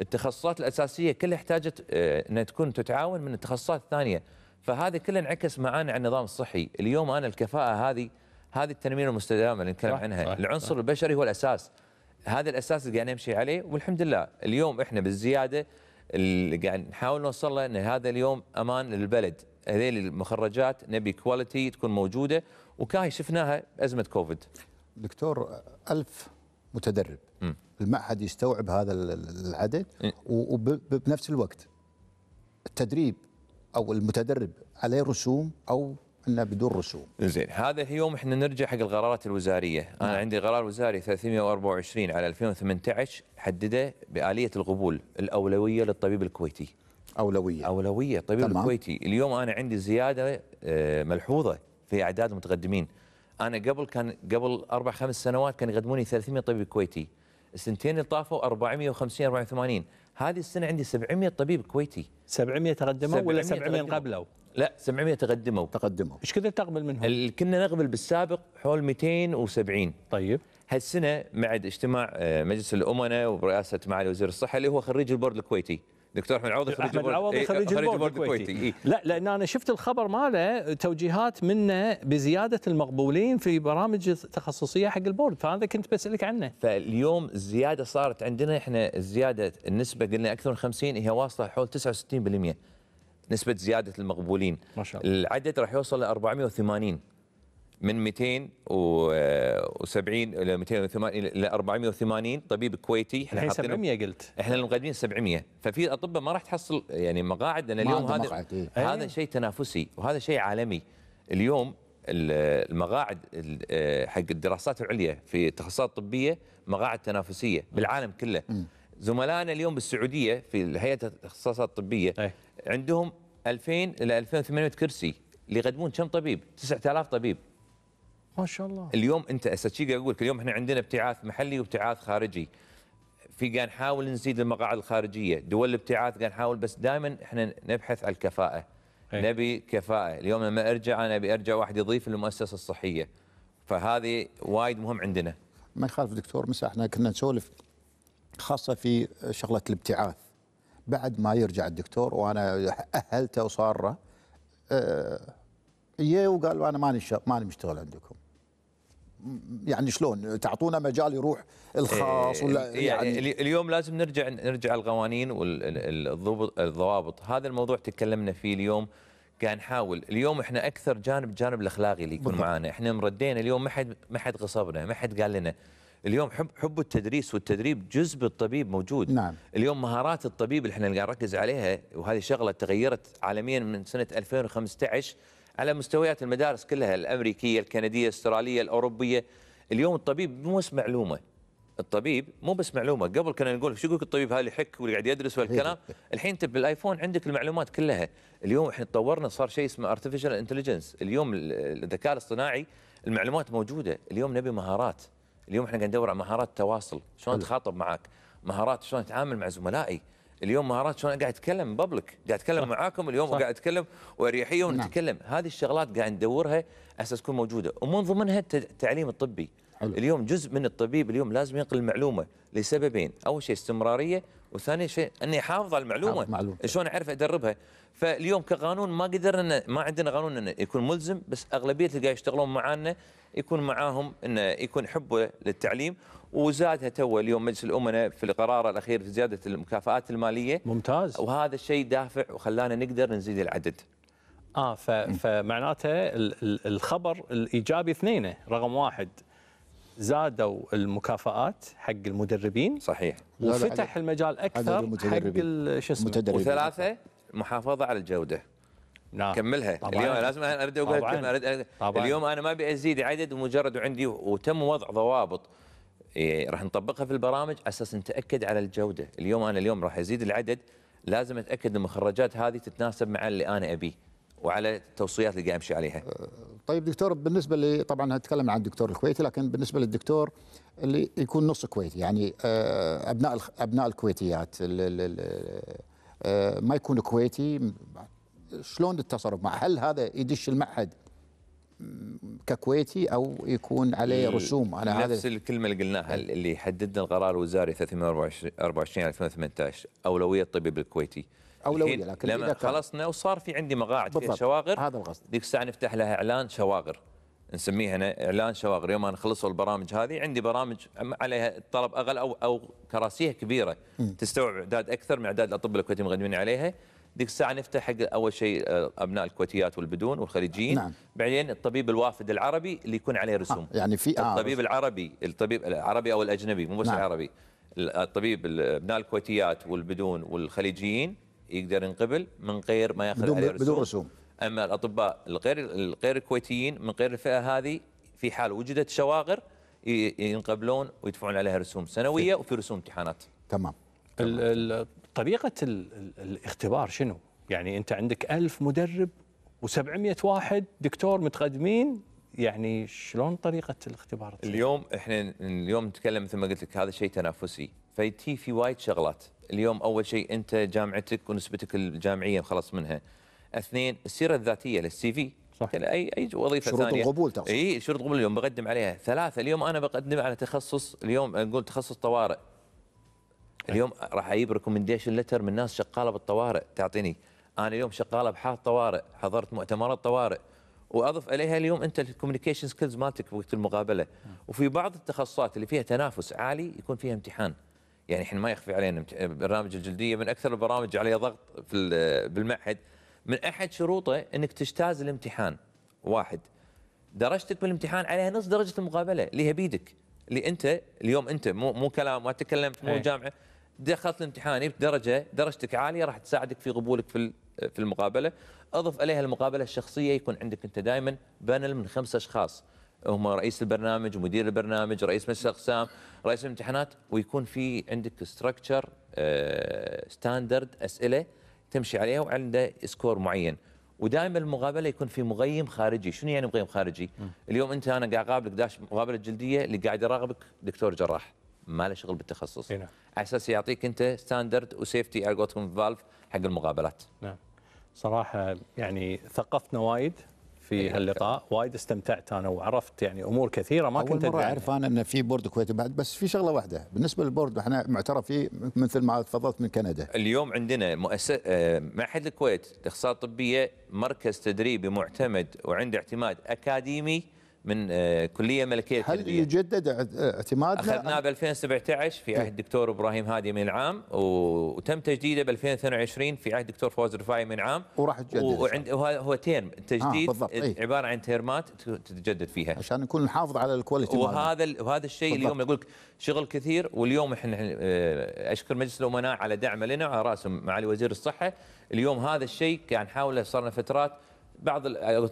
التخصصات الاساسيه كلها احتاجت آه، انها تكون تتعاون من التخصصات الثانيه فهذا كله انعكس معانا على النظام الصحي اليوم انا الكفاءه هذه هذه التنميه المستدامه اللي نتكلم عنها صح العنصر صح البشري هو الاساس هذا الاساس اللي قاعد نمشي عليه والحمد لله اليوم احنا بالزياده اللي قاعد نحاول نوصل له ان هذا اليوم امان للبلد هذيل المخرجات نبي كواليتي تكون موجوده وكاي شفناها ازمه كوفيد دكتور ألف متدرب م. المعهد يستوعب هذا العدد إيه. وبنفس الوقت التدريب او المتدرب عليه رسوم او انه بدون رسوم. زين هذا اليوم احنا نرجع حق القرارات الوزاريه، انا نعم. عندي قرار وزاري 324 على 2018 حدده باليه القبول الاولويه للطبيب الكويتي. اولويه اولويه الطبيب تمام. الكويتي، اليوم انا عندي زياده آه، ملحوظه في اعداد المتقدمين. انا قبل كان قبل اربع خمس سنوات كان يقدموني 300 طبيب كويتي. السنتين اللي طافوا 450 480 هذه السنه عندي 700 طبيب كويتي 700 تقدموا ولا 700 قبلوا؟ لا 700 تقدموا تقدموا ايش كثر تقبل منهم؟ كنا نقبل بالسابق حول 270 طيب هالسنه مع اجتماع آه، مجلس الامناء وبرئاسه معالي وزير الصحه اللي هو خريج البورد الكويتي دكتور احمد عوضي خريج احمد عوضي إيه، خريج البورد, البورد الكويتي إيه؟ لا لان انا شفت الخبر ماله توجيهات منه بزياده المقبولين في برامج تخصصيه حق البورد فهذا كنت بسالك عنه فاليوم الزياده صارت عندنا احنا الزياده النسبه قلنا اكثر من 50 هي واصله حول 69% نسبه زياده المقبولين ما شاء الله العدد راح يوصل ل 480 من 270 الى 280 الى 480 طبيب كويتي احنا الحين 700 قلت احنا اللي مقدمين 700 ففي اطباء ما راح تحصل يعني مقاعد لان اليوم هذا إيه. إيه؟ هذا شيء تنافسي وهذا شيء عالمي اليوم المقاعد آه، حق الدراسات العليا في التخصصات الطبيه مقاعد تنافسيه بالعالم كله زملائنا اليوم بالسعوديه في هيئه التخصصات الطبيه أي. عندهم 2000 الى 2800 كرسي اللي يقدمون كم طبيب 9000 طبيب ما شاء الله اليوم انت اساتشيجا اقول لك اليوم احنا عندنا ابتعاث محلي وابتعاث خارجي في قاعد نحاول نزيد المقاعد الخارجيه دول الابتعاث قاعد نحاول بس دائما احنا نبحث على الكفاءه أي. نبي كفاءه اليوم لما ارجع انا ابي ارجع واحد يضيف للمؤسسه الصحيه فهذه وايد مهم عندنا ما يخالف دكتور مساء احنا كنا نسولف خاصه في شغله الابتعاث بعد ما يرجع الدكتور وانا اهلته وصاره اه يي إيه، وقال انا ماني ماني مشتغل عندكم يعني شلون تعطونا مجال يروح الخاص ولا إيه، إيه، يعني, يعني اليوم لازم نرجع نرجع القوانين والضوابط هذا الموضوع تكلمنا فيه اليوم قاعد نحاول اليوم احنا اكثر جانب الجانب الاخلاقي اللي يكون معانا احنا مردين اليوم ما حد ما حد غصبنا ما حد قال لنا اليوم حب حب التدريس والتدريب جزء بالطبيب موجود نعم. اليوم مهارات الطبيب اللي احنا قاعد نركز عليها وهذه شغله تغيرت عالميا من سنه 2015 على مستويات المدارس كلها الامريكيه الكنديه الاستراليه الاوروبيه اليوم الطبيب مو بس معلومه الطبيب مو بس معلومه قبل كنا نقول شو يقولك الطبيب هذا يحك واللي قاعد يدرس والكلام الحين انت بالايفون عندك المعلومات كلها اليوم احنا تطورنا صار شيء اسمه ارتفيشال انتليجنس اليوم الذكاء الاصطناعي المعلومات موجوده اليوم نبي مهارات اليوم احنا قاعد ندور على مهارات تواصل شلون اتخاطب معك مهارات شلون اتعامل مع زملائي اليوم مهارات شلون قاعد اتكلم بابليك قاعد اتكلم صح. معاكم اليوم وقاعد اتكلم واريحيه ونتكلم نعم. هذه الشغلات قاعد ندورها اساس تكون موجوده ومن ضمنها التعليم الطبي حلو. اليوم جزء من الطبيب اليوم لازم ينقل المعلومه لسببين اول شيء استمراريه وثاني شيء اني حافظ المعلومه شلون اعرف ادربها فاليوم كقانون ما قدرنا ما عندنا قانون انه يكون ملزم بس اغلبيه اللي قاعد يشتغلون معانا يكون معاهم انه يكون حبه للتعليم وزادها تو اليوم مجلس الامناء في القرار الاخير في زياده المكافآت الماليه ممتاز وهذا الشيء دافع وخلانا نقدر نزيد العدد اه فمعناته الخبر الايجابي اثنين رقم واحد زادوا المكافآت حق المدربين صحيح وفتح المجال اكثر حق شو اسمه وثلاثه المحافظه على الجوده نعم كملها طبعاً. اليوم لازم ارد اقول اليوم انا ما ابي ازيد عدد مجرد وعندي وتم وضع ضوابط إيه، راح نطبقها في البرامج اساس نتاكد على الجوده اليوم انا اليوم راح ازيد العدد لازم اتاكد ان المخرجات هذه تتناسب مع اللي انا ابيه وعلى التوصيات اللي قاعد امشي عليها. أه، طيب دكتور بالنسبه لي طبعا هتكلم عن الدكتور الكويتي لكن بالنسبه للدكتور اللي يكون نص كويتي يعني أه، ابناء ابناء الكويتيات أه، ما يكون كويتي شلون التصرف معه؟ هل هذا يدش المعهد ككويتي او يكون عليه رسوم على هذا نفس الكلمه اللي قلناها إيه. اللي حددنا القرار الوزاري 324 2018 اولويه الطبيب الكويتي اولويه لكن لما خلصنا وصار في عندي مقاعد فيها شواغر هذا القصد ذيك الساعه نفتح لها اعلان شواغر نسميها أنا اعلان شواغر يوم نخلصوا البرامج هذه عندي برامج عليها الطلب اغلى او او كراسيها كبيره م. تستوعب اعداد اكثر من اعداد الاطباء الكويتيين مقدمين عليها ذيك الساعه نفتح حق اول شيء آه، ابناء الكويتيات والبدون والخليجيين نعم. بعدين الطبيب الوافد العربي اللي يكون عليه آه، رسوم آه يعني في آه الطبيب العربي الطبيب العربي او الاجنبي مو بس نعم. العربي الطبيب ابناء الكويتيات والبدون والخليجيين يقدر ينقبل من غير ما ياخذ بدون عليه رسوم بدون رسوم اما الاطباء الغير الغير الكويتيين من غير الفئه هذه في حال وجدت شواغر ينقبلون ويدفعون عليها رسوم سنويه وفي رسوم امتحانات تمام طريقه الاختبار شنو؟ يعني انت عندك ألف مدرب و700 واحد دكتور متقدمين يعني شلون طريقه الاختبار؟ اليوم احنا اليوم نتكلم مثل ما قلت لك هذا شيء تنافسي فيتي في وايد شغلات اليوم اول شيء انت جامعتك ونسبتك الجامعيه مخلص منها اثنين السيره الذاتيه للسي في صح يعني اي اي وظيفه شروط ثانيه القبول تقصد اي شروط القبول اليوم بقدم عليها ثلاثه اليوم انا بقدم على تخصص اليوم نقول تخصص طوارئ اليوم راح اجيب ريكومنديشن لتر من ناس شغاله بالطوارئ تعطيني انا اليوم شغاله ابحاث طوارئ حضرت مؤتمرات طوارئ واضف اليها اليوم انت الكوميونيكيشن سكيلز مالتك وقت المقابله وفي بعض التخصصات اللي فيها تنافس عالي يكون فيها امتحان يعني احنا ما يخفي علينا برنامج الجلديه من اكثر البرامج عليها ضغط في بالمعهد من احد شروطه انك تجتاز الامتحان واحد درجتك بالامتحان عليها نص درجه المقابله اللي هي بيدك اللي انت اليوم انت مو مو كلام ما تكلمت مو إيه. جامعه دخلت الامتحان بدرجه درجتك عاليه راح تساعدك في قبولك في في المقابله اضف اليها المقابله الشخصيه يكون عندك انت دائما بانل من خمسة اشخاص هم رئيس البرنامج ومدير البرنامج رئيس مجلس الاقسام رئيس الامتحانات ويكون في عندك ستراكشر آه، ستاندرد اسئله تمشي عليها وعنده سكور معين ودائما المقابله يكون في مغيم خارجي، شنو يعني مغيم خارجي؟ اليوم انت انا قاعد اقابلك داش مقابله جلديه اللي قاعد يراقبك دكتور جراح. ما له شغل بالتخصص هنا. نعم. على اساس يعطيك انت ستاندرد وسيفتي الجوريثم فالف حق المقابلات نعم صراحه يعني ثقفتنا وايد في نعم. هاللقاء وايد استمتعت انا وعرفت يعني امور كثيره ما أول كنت مره اعرف انا ان في بورد كويتي بعد بس في شغله واحده بالنسبه للبورد احنا معترف فيه مثل ما تفضلت من كندا اليوم عندنا مؤسسه آه، معهد الكويت الاخصائيه الطبيه مركز تدريبي معتمد وعنده اعتماد اكاديمي من آه، كليه ملكيه هل الكندية. يجدد اعتمادنا اخذناه ب 2017 في عهد الدكتور إيه. ابراهيم هادي من العام وتم تجديده ب 2022 في عهد الدكتور فوز رفاعي من عام وراح تجدد وهذا هو تيرم التجديد آه إيه. عباره عن تيرمات تتجدد فيها عشان نكون نحافظ على الكواليتي وهذا وهذا الشيء اليوم اقول لك شغل كثير واليوم احنا آه، اشكر مجلس الامناء على دعمه لنا على راسهم معالي وزير الصحه اليوم هذا الشيء كان حاوله صار لنا فترات بعض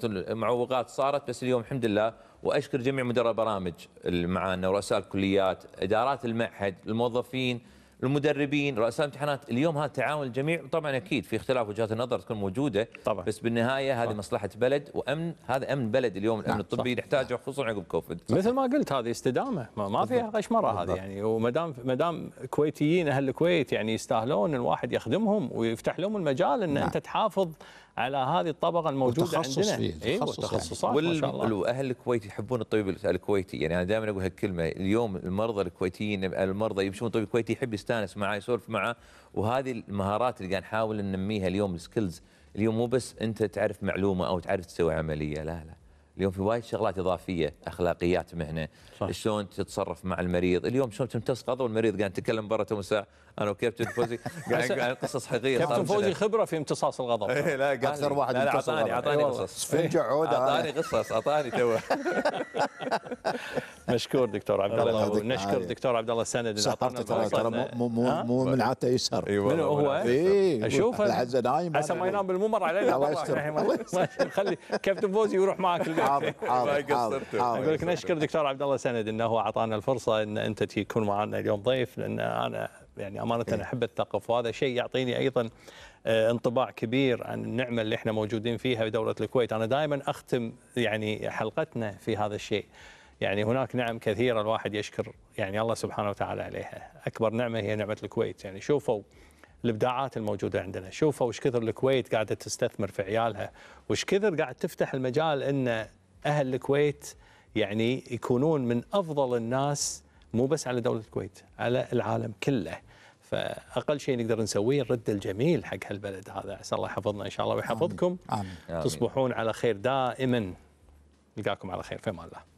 المعوقات صارت بس اليوم الحمد لله واشكر جميع مدراء البرامج اللي معانا ورؤساء الكليات ادارات المعهد الموظفين المدربين رؤساء الامتحانات اليوم هذا تعاون الجميع طبعا اكيد في اختلاف وجهات النظر تكون موجوده طبعا بس بالنهايه هذه مصلحه بلد وامن هذا امن بلد اليوم الامن نعم الطبي نحتاجه خصوصا عقب كوفيد مثل ما قلت هذه استدامه ما, ما فيها قشمره هذه يعني وما دام ما دام كويتيين اهل الكويت يعني يستاهلون الواحد يخدمهم ويفتح لهم المجال ان نعم. انت تحافظ على هذه الطبقه الموجوده عندنا فيه. ايوه تخصصات وال... شاء الله واهل الكويت يحبون الطبيب الكويتي يعني انا دائما اقول هالكلمه اليوم المرضى الكويتيين المرضى يمشون طبيب كويتي يحب يستانس معاه يسولف معاه وهذه المهارات اللي قاعد نحاول ننميها اليوم السكيلز اليوم مو بس انت تعرف معلومه او تعرف تسوي عمليه لا لا اليوم في وايد شغلات اضافيه اخلاقيات مهنه صح. شلون تتصرف مع المريض اليوم شلون تمتص قضاء المريض قاعد نتكلم برا تو انا وكابتن فوزي قاعد قصص حقيقيه كابتن فوزي خبره في امتصاص الغضب إيه، لا اكثر واحد لا اعطاني اعطاني إيه، قصص اعطاني قصص اعطاني تو مشكور دكتور عبد الله نشكر آه، دكتور عبد الله سند سحرت ترى مو مو مو من عادته يسهر أيوة، من هو؟ اي اشوفه الحزه نايم عسى ما ينام بالممر علينا الله يستر خلي كابتن فوزي يروح معك البيت ما قصرت اقول لك نشكر دكتور عبد الله سند انه اعطانا الفرصه ان انت تكون معنا اليوم ضيف لان انا يعني امانه إيه. احب الثقف وهذا شيء يعطيني ايضا آه، انطباع كبير عن النعمه اللي احنا موجودين فيها بدوله الكويت، انا دائما اختم يعني حلقتنا في هذا الشيء. يعني هناك نعم كثيره الواحد يشكر يعني الله سبحانه وتعالى عليها، اكبر نعمه هي نعمه الكويت، يعني شوفوا الابداعات الموجوده عندنا، شوفوا وش كثر الكويت قاعده تستثمر في عيالها، وش كثر قاعد تفتح المجال ان اهل الكويت يعني يكونون من افضل الناس مو بس على دوله الكويت، على العالم كله. فاقل شيء نقدر نسويه الرد الجميل حق هالبلد هذا عسى الله يحفظنا ان شاء الله ويحفظكم آمين. آمين. تصبحون على خير دائما نلقاكم على خير في امان الله